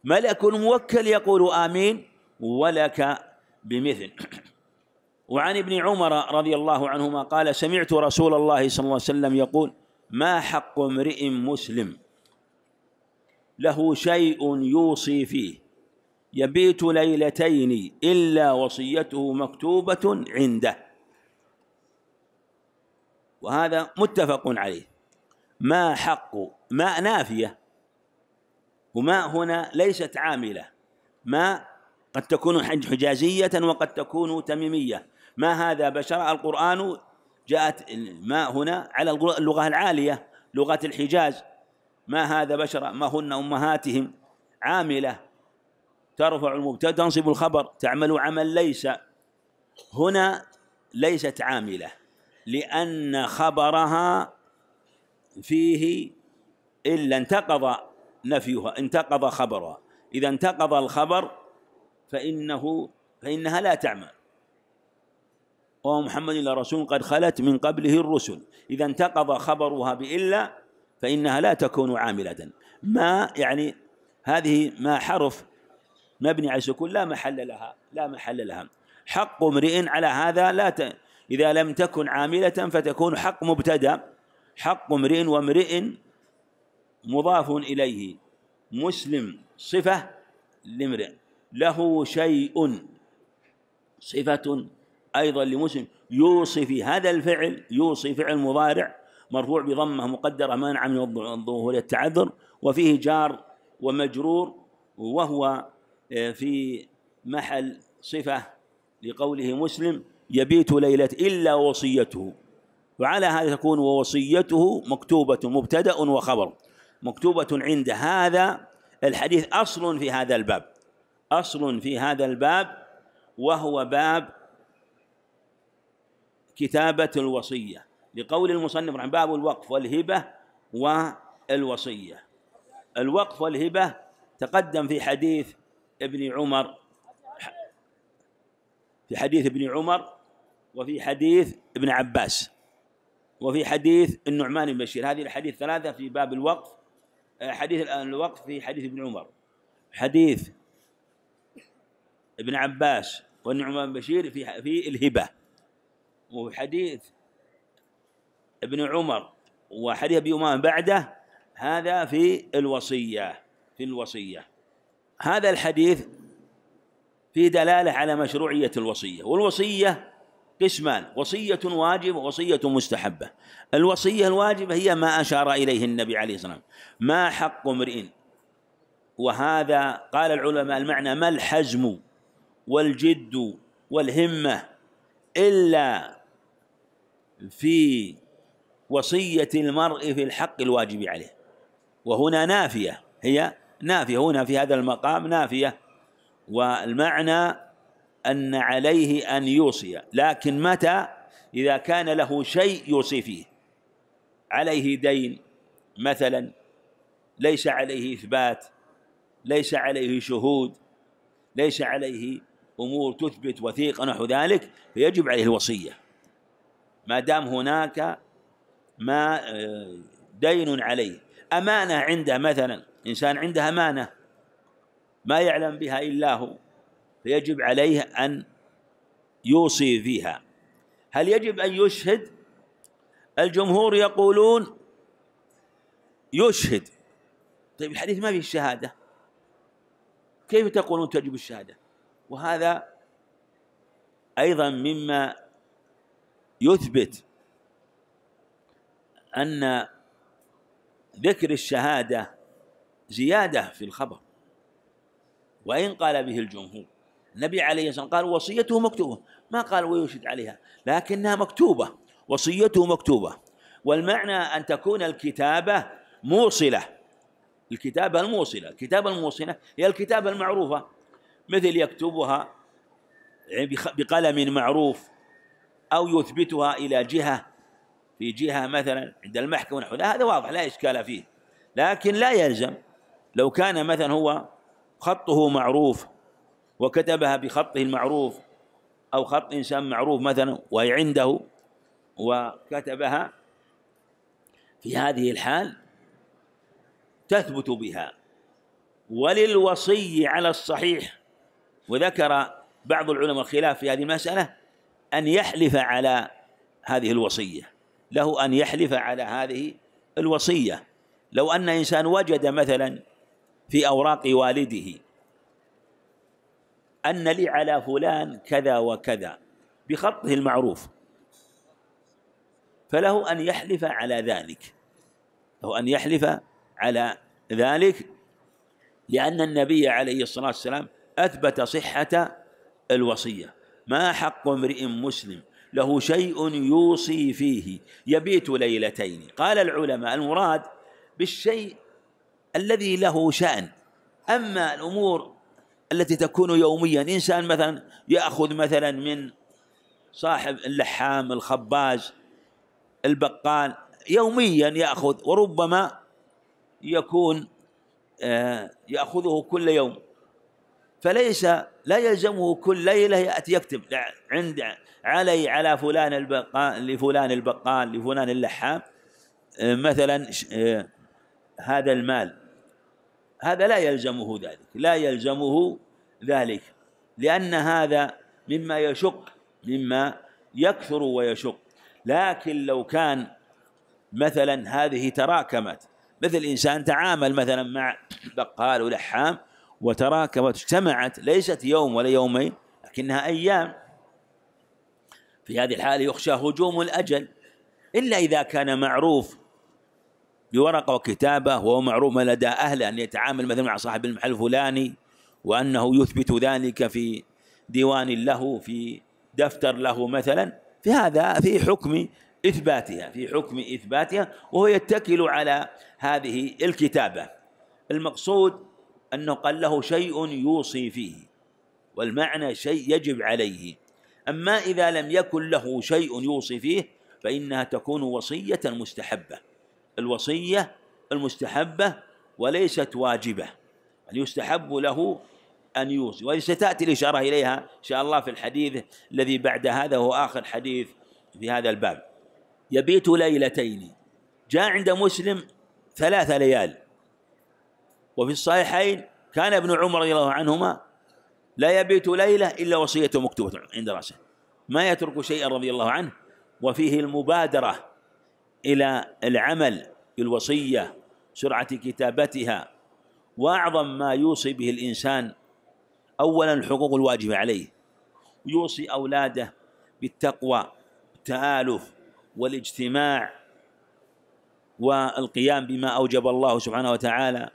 ملك موكل يقول آمين ولك بمثل وعن ابن عمر رضي الله عنهما قال سمعت رسول الله صلى الله عليه وسلم يقول ما حق امرئ مسلم له شيء يوصي فيه يبيت ليلتين إلا وصيته مكتوبة عنده وهذا متفق عليه ما حق ما نافية وما هنا ليست عاملة ما قد تكون حجازية وقد تكون تميمية ما هذا بشر القرآن جاءت ما هنا على اللغة العالية لغة الحجاز ما هذا بشر ما هن أمهاتهم عاملة ترفع المبتدأ تنصب الخبر تعمل عمل ليس هنا ليست عاملة لأن خبرها فيه إلا انتقض نفيها انتقض خبرها إذا انتقض الخبر فإنه فإنها لا تعمل محمد إلا رسول قد خلت من قبله الرسل إذا انتقض خبرها بإلا فإنها لا تكون عاملة ما يعني هذه ما حرف مبني على السكون لا محل لها لا محل لها حق امرئ على هذا لا ت... إذا لم تكن عاملة فتكون حق مبتدأ حق امرئ وامرئ مضاف إليه مسلم صفة لامرئ له شيء صفة أيضا لمسلم يوصي في هذا الفعل يوصي فعل مضارع مرفوع بضمة مقدرة مانعا من الظهور التعذر وفيه جار ومجرور وهو آه، في محل صفة لقوله مسلم يبيت ليلة إلا وصيته وعلى هذا تكون ووصيته مكتوبة مبتدأ وخبر مكتوبة عند هذا الحديث أصل في هذا الباب أصل في هذا الباب وهو باب كتابة الوصية لقول المصنف عن باب الوقف والهبة والوصية الوقف والهبة تقدم في حديث ابن عمر في حديث ابن عمر وفي حديث ابن عباس وفي حديث النعمان بن بشير هذه الحديث ثلاثة في باب الوقف حديث الوقف في حديث ابن عمر حديث ابن عباس والنعمان بن بشير في في الهبه وحديث ابن عمر وحديث ابي امام بعده هذا في الوصيه في الوصيه هذا الحديث في دلاله على مشروعيه الوصيه والوصيه قسمان وصيه واجبه وصيه مستحبه الوصيه الواجبه هي ما اشار اليه النبي عليه الصلاه والسلام ما حق امرئ وهذا قال العلماء المعنى ما الحزم والجد والهمه الا في وصية المرء في الحق الواجب عليه وهنا نافية هي نافية هنا في هذا المقام نافية والمعنى أن عليه أن يوصي لكن متى إذا كان له شيء يوصي فيه عليه دين مثلا ليس عليه إثبات ليس عليه شهود ليس عليه أمور تثبت وثيقة نحو ذلك فيجب عليه الوصية ما دام هناك ما آه، دين عليه أمانة عنده مثلا إنسان عنده أمانة ما يعلم بها إلا هو فيجب عليه أن يوصي فيها هل يجب أن يشهد الجمهور يقولون يشهد طيب الحديث ما فيه الشهادة كيف تقولون تجب الشهادة وهذا أيضا مما يثبت أن ذكر الشهادة زيادة في الخبر وإن قال به الجمهور النبي عليه الصلاة والسلام قال وصيته مكتوبة ما قال ويشهد عليها لكنها مكتوبة وصيته مكتوبة والمعنى أن تكون الكتابة موصلة الكتابة الموصلة الكتابة الموصلة هي الكتابة المعروفة مثل يكتبها بقلم معروف أو يثبتها إلى جهة في جهة مثلا عند المحكمة ونحو هذا واضح لا إشكال فيه لكن لا يلزم لو كان مثلا هو خطه معروف وكتبها بخطه المعروف أو خط إنسان معروف مثلا وهي عنده وكتبها في هذه الحال تثبت بها وللوصي على الصحيح وذكر بعض العلماء الخلاف في هذه المسألة أن يحلف على هذه الوصية له أن يحلف على هذه الوصية لو أن إنسان وجد مثلا في أوراق والده أن لي على فلان كذا وكذا بخطه المعروف فله أن يحلف على ذلك له أن يحلف على ذلك لأن النبي عليه الصلاة والسلام أثبت صحة الوصية ما حق امرئ مسلم له شيء يوصي فيه يبيت ليلتين قال العلماء المراد بالشيء الذي له شأن أما الأمور التي تكون يوميا إنسان مثلا يأخذ مثلا من صاحب اللحام الخباز البقال يوميا يأخذ وربما يكون آه، يأخذه كل يوم فليس لا يلزمه كل ليلة يأتي يكتب عند علي على فلان البقال لفلان البقال لفلان اللحام آه، مثلا آه، هذا المال هذا لا يلزمه ذلك لا يلزمه ذلك لأن هذا مما يشق مما يكثر ويشق لكن لو كان مثلا هذه تراكمت مثل إنسان تعامل مثلا مع بقال ولحام وتراكبت اجتمعت ليست يوم ولا يومين لكنها أيام في هذه الحالة يخشى هجوم الأجل إلا إذا كان معروف بورقة وكتابة وهو معروف لدى أهله أن يتعامل مثلا مع صاحب المحل الفلاني وأنه يثبت ذلك في ديوان له في دفتر له مثلا في هذا في حكم إثباتها في حكم إثباتها وهو يتكل على هذه الكتابة المقصود أنه قال له شيء يوصي فيه والمعنى شيء يجب عليه أما إذا لم يكن له شيء يوصي فيه فإنها تكون وصية مستحبة الوصية المستحبة وليست واجبة أن يستحب له أن يوصي وستأتي الإشارة إليها إن شاء الله في الحديث الذي بعد هذا هو آخر حديث في هذا الباب يبيت ليلتين جاء عند مسلم ثلاث ليال وفي الصحيحين كان ابن عمر رضي الله عنهما لا يبيت ليلة إلا وصيته مكتوبة عند رأسه ما يترك شيئا رضي الله عنه وفيه المبادرة إلى العمل بالوصية سرعة كتابتها وأعظم ما يوصي به الإنسان أولا الحقوق الواجبة عليه يوصي أولاده بالتقوى التآلف والاجتماع والقيام بما أوجب الله سبحانه وتعالى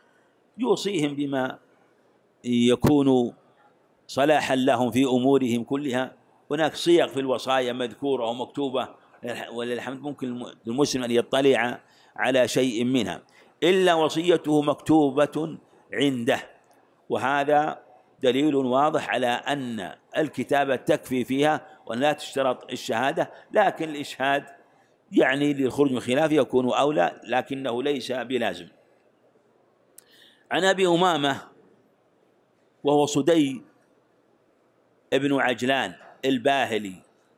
يوصيهم بما يكون صلاحا لهم في امورهم كلها هناك صيغ في الوصايا مذكوره ومكتوبه وللحمد ممكن المسلم ان يطلع على شيء منها الا وصيته مكتوبه عنده وهذا دليل واضح على ان الكتابه تكفي فيها وان لا تشترط الشهاده لكن الاشهاد يعني للخروج من خلافه يكون اولى لكنه ليس بلازم عن أبي أمامة وهو صدي ابن عجلان الباهلي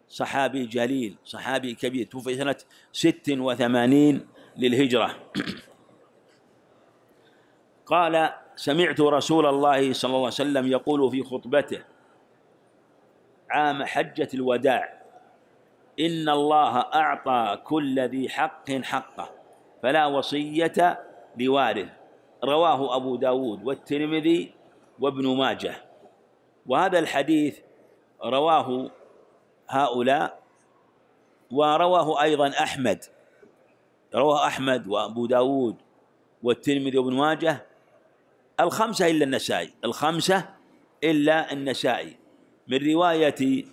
صحابي جليل صحابي كبير توفي سنة ست وثمانين للهجرة قال سمعت رسول الله صلى الله عليه وسلم يقول في خطبته عام حجة الوداع إن الله أعطى كل ذي حق حقه فلا وصية لوارث رواه أبو داود والترمذي وابن ماجه وهذا الحديث رواه هؤلاء ورواه أيضا أحمد رواه أحمد وأبو داود والترمذي وابن ماجه الخمسة إلا النسائي الخمسة إلا النسائي من رواية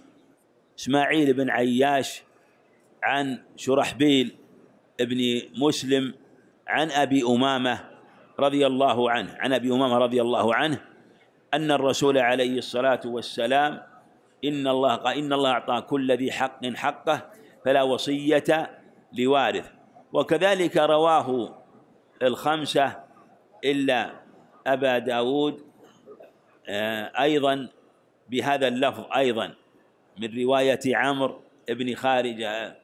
إسماعيل بن عياش عن شرحبيل بن مسلم عن أبي أمامة رضي الله عنه عن أبي أمامة رضي الله عنه أن الرسول عليه الصلاة والسلام إن الله قال إن الله أعطى كل ذي حق حقه فلا وصية لوارث وكذلك رواه الخمسة إلا أبا داود آه، أيضا بهذا اللفظ أيضا من رواية عمرو بن خارجة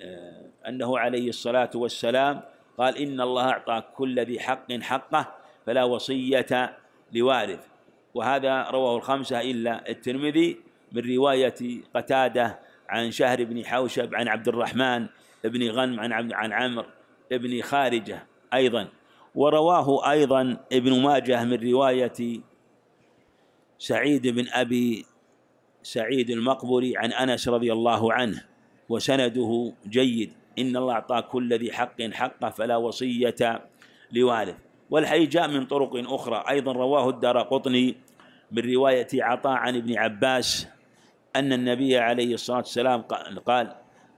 آه، أنه عليه الصلاة والسلام قال إن الله أعطى كل ذي حق حقه فلا وصية لوارث وهذا رواه الخمسة إلا الترمذي من رواية قتادة عن شهر بن حوشب عن عبد الرحمن بن غنم عن عبد عن عمر بن خارجة أيضا ورواه أيضا ابن ماجه من رواية سعيد بن أبي سعيد المقبري عن أنس رضي الله عنه وسنده جيد إن الله أعطى كل ذي حق حقه فلا وصية لوارث والحديث جاء من طرق أخرى أيضا رواه الدار قطني من رواية عطاء عن ابن عباس أن النبي عليه الصلاة والسلام قال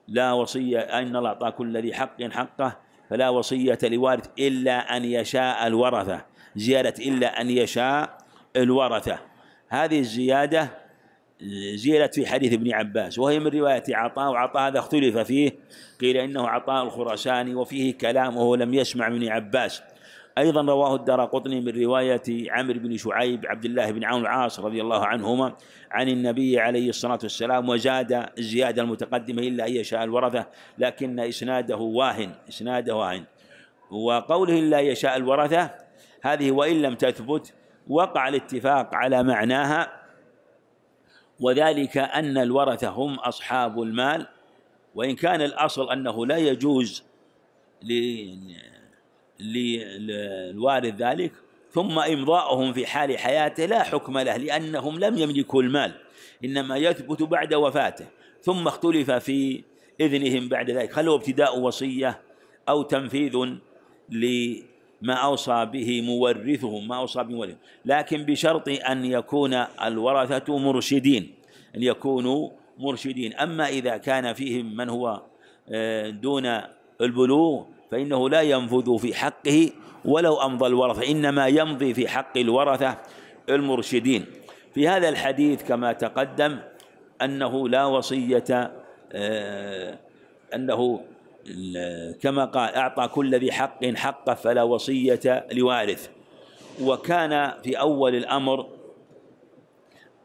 لا وصية أن الله أعطى كل ذي حق حقه فلا وصية لوارث إلا أن يشاء الورثة زيادة إلا أن يشاء الورثة هذه الزيادة زيلت في حديث ابن عباس وهي من رواية عطاء وعطاء هذا اختلف فيه قيل إنه عطاء الخراساني وفيه كلام وهو لم يسمع من عباس أيضا رواه الدار قطني من رواية عمرو بن شعيب عبد الله بن عون العاص رضي الله عنهما عن النبي عليه الصلاة والسلام وزاد الزيادة المتقدمة إلا أن يشاء الورثة لكن إسناده واهن إسناده واهن وقوله إلا يشاء الورثة هذه وإن لم تثبت وقع الاتفاق على معناها وذلك أن الورثة هم أصحاب المال وإن كان الأصل أنه لا يجوز للوارث ذلك ثم إمضاؤهم في حال حياته لا حكم له لأنهم لم يملكوا المال إنما يثبت بعد وفاته ثم اختلف في إذنهم بعد ذلك هل هو ابتداء وصية أو تنفيذ ل ما أوصى به مورثه ما أوصى به مورثه لكن بشرط أن يكون الورثة مرشدين أن يكونوا مرشدين أما إذا كان فيهم من هو آه، دون البلوغ فإنه لا ينفذ في حقه ولو أمضى الورثة إنما يمضي في حق الورثة المرشدين في هذا الحديث كما تقدم أنه لا وصية آه، أنه كما قال أعطى كل ذي حق حقه فلا وصية لوارث وكان في أول الأمر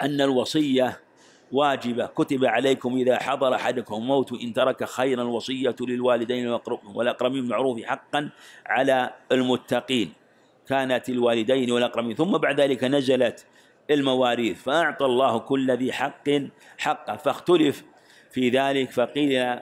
أن الوصية واجبة كتب عليكم إذا حضر أحدكم الموت إن ترك خيرا الوصية للوالدين والأقربين معروف حقا على المتقين كانت الوالدين والأقربين ثم بعد ذلك نزلت المواريث فأعطى الله كل ذي حق حقه فاختلف في ذلك فقيل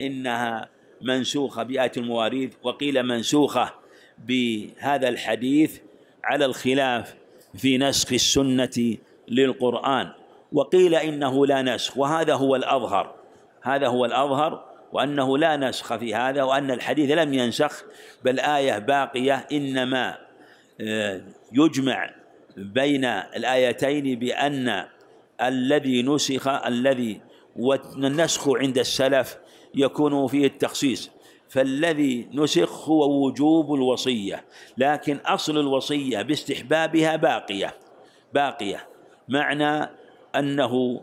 إنها منسوخة بآية المواريث وقيل منسوخة بهذا الحديث على الخلاف في نسخ السنة للقرآن وقيل إنه لا نسخ وهذا هو الأظهر هذا هو الأظهر وأنه لا نسخ في هذا وأن الحديث لم ينسخ بل آية باقية إنما آه، يجمع بين الآيتين بأن الذي نسخ الذي والنسخ عند السلف يكون فيه التخصيص فالذي نسخ هو وجوب الوصية لكن أصل الوصية باستحبابها باقية باقية معنى أنه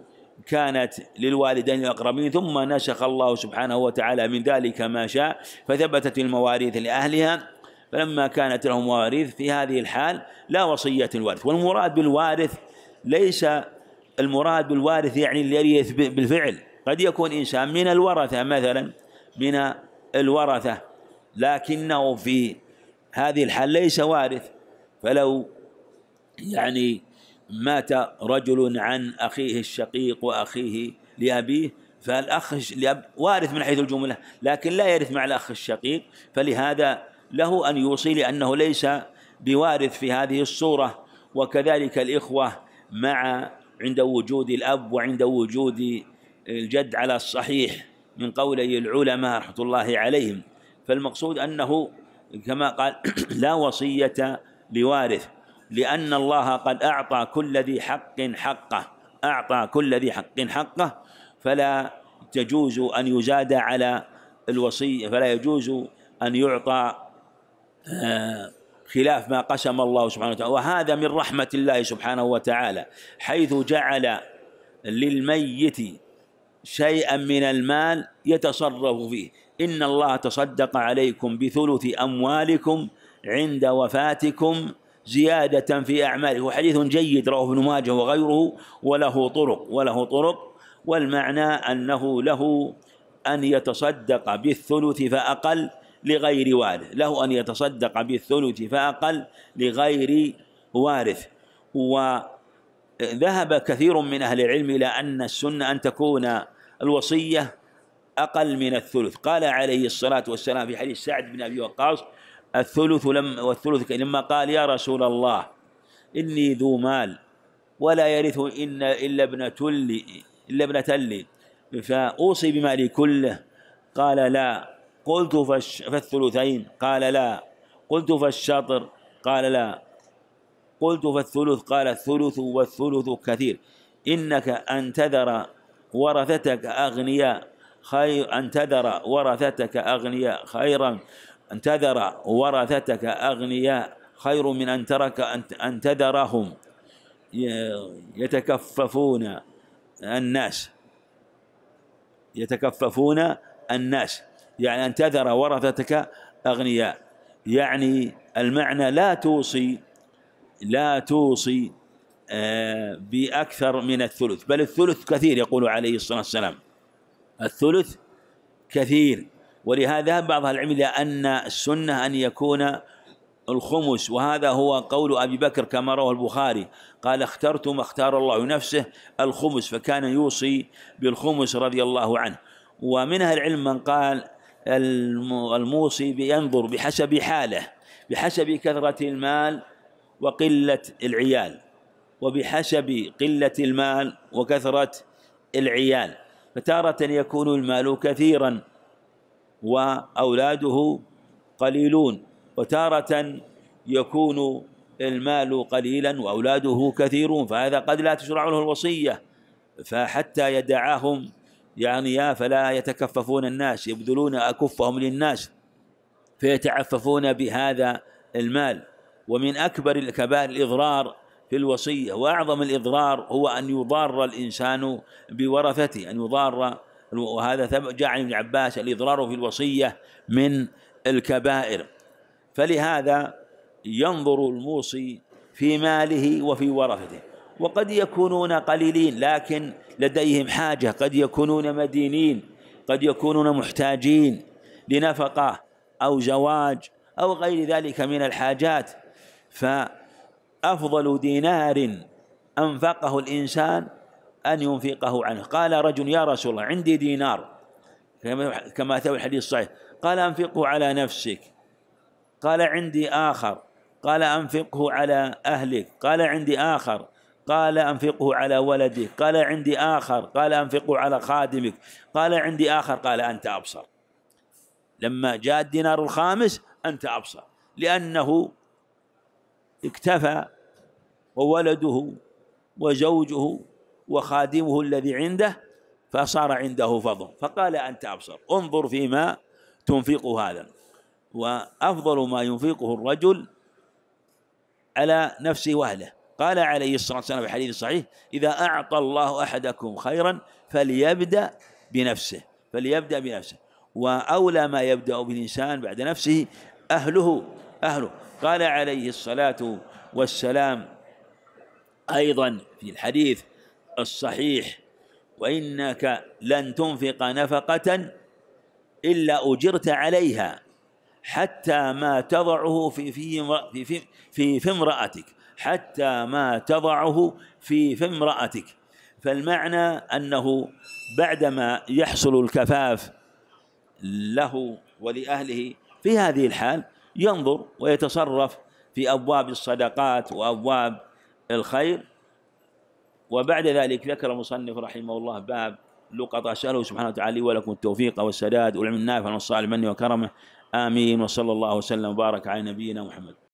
كانت للوالدين الأقربين ثم نسخ الله سبحانه وتعالى من ذلك ما شاء فثبتت المواريث لأهلها فلما كانت لهم مواريث في هذه الحال لا وصية الوارث والمراد بالوارث ليس المراد بالوارث يعني اللي يرث بالفعل قد يكون إنسان من الورثة مثلا من الورثة لكنه في هذه الحال ليس وارث فلو يعني مات رجل عن أخيه الشقيق وأخيه لأبيه فالأخ لأب وارث من حيث الجملة لكن لا يرث مع الأخ الشقيق فلهذا له أن يوصي لأنه ليس بوارث في هذه الصورة وكذلك الإخوة مع عند وجود الأب وعند وجود الجد على الصحيح من قولي العلماء رحمة الله عليهم فالمقصود أنه كما قال لا وصية لوارث لأن الله قد أعطى كل ذي حق حقه أعطى كل ذي حق حقه فلا تجوز أن يزاد على الوصية فلا يجوز أن يعطى آه خلاف ما قسم الله سبحانه وتعالى وهذا من رحمة الله سبحانه وتعالى حيث جعل للميت شيئا من المال يتصرف فيه إن الله تصدق عليكم بثلث أموالكم عند وفاتكم زيادة في أعماله وحديث جيد رواه ابن ماجه وغيره وله طرق وله طرق والمعنى أنه له أن يتصدق بالثلث فأقل لغير وارث له أن يتصدق بالثلث فأقل لغير وارث وذهب كثير من أهل العلم إلى أن السنة أن تكون الوصية أقل من الثلث قال عليه الصلاة والسلام في حديث سعد بن أبي وقاص الثلث لم والثلث لما قال يا رسول الله إني ذو مال ولا يرث إن إلا ابنة لي إلا ابنة لي فأوصي بمالي كله قال لا قلت فالثلثين قال لا قلت فالشطر قال لا قلت فالثلث قال الثلث والثلث كثير إنك أن تذر ورثتك أغنياء خير أن تذر ورثتك أغنياء خيرا أن تذر ورثتك أغنياء خير من أن ترك أن تذرهم يتكففون الناس يتكففون الناس يعني أن تذر ورثتك أغنياء يعني المعنى لا توصي لا توصي آه، بأكثر من الثلث بل الثلث كثير يقول عليه الصلاة والسلام الثلث كثير ولهذا بعض العلم إلى أن السنة أن يكون الخمس وهذا هو قول أبي بكر كما رواه البخاري قال اخترت ما اختار الله نفسه الخمس فكان يوصي بالخمس رضي الله عنه ومن أهل العلم من قال الموصي بينظر بحسب حاله بحسب كثرة المال وقلة العيال وبحسب قلة المال وكثرة العيال فتارة يكون المال كثيرا وأولاده قليلون وتارة يكون المال قليلا وأولاده كثيرون فهذا قد لا تشرع له الوصية فحتى يدعاهم يعني يا فلا يتكففون الناس يبذلون أكفهم للناس فيتعففون بهذا المال ومن أكبر الكبائر الإضرار في الوصية وأعظم الإضرار هو أن يضار الإنسان بورثته أن يضار وهذا جاء عن ابن عباس الإضرار في الوصية من الكبائر فلهذا ينظر الموصي في ماله وفي ورثته وقد يكونون قليلين لكن لديهم حاجة قد يكونون مدينين قد يكونون محتاجين لنفقة أو زواج أو غير ذلك من الحاجات فأفضل دينار أنفقه الإنسان أن ينفقه عنه قال رجل يا رسول الله عندي دينار كما ثوي الحديث الصحيح قال أنفقه على نفسك قال عندي آخر قال أنفقه على أهلك قال عندي آخر قال أنفقه على ولدك قال عندي آخر قال أنفقه على خادمك قال عندي آخر قال أنت أبصر لما جاء الدينار الخامس أنت أبصر لأنه اكتفى وولده وزوجه وخادمه الذي عنده فصار عنده فضل فقال أنت أبصر انظر فيما تنفق هذا وأفضل ما ينفقه الرجل على نفسه وأهله قال عليه الصلاة والسلام في الحديث الصحيح إذا أعطى الله أحدكم خيرا فليبدأ بنفسه فليبدأ بنفسه وأولى ما يبدأ بالإنسان بعد نفسه أهله أهله قال عليه الصلاة والسلام أيضا في الحديث الصحيح وإنك لن تنفق نفقة إلا أجرت عليها حتى ما تضعه في في في في, في امرأتك حتى ما تضعه في فم امرأتك فالمعنى أنه بعدما يحصل الكفاف له ولأهله في هذه الحال ينظر ويتصرف في أبواب الصدقات وأبواب الخير وبعد ذلك ذكر المصنف رحمه الله باب لقطة أسأله سبحانه وتعالى ولكم التوفيق والسداد والعلم النافع والصالح مني وكرمه آمين وصلى الله وسلم وبارك على نبينا محمد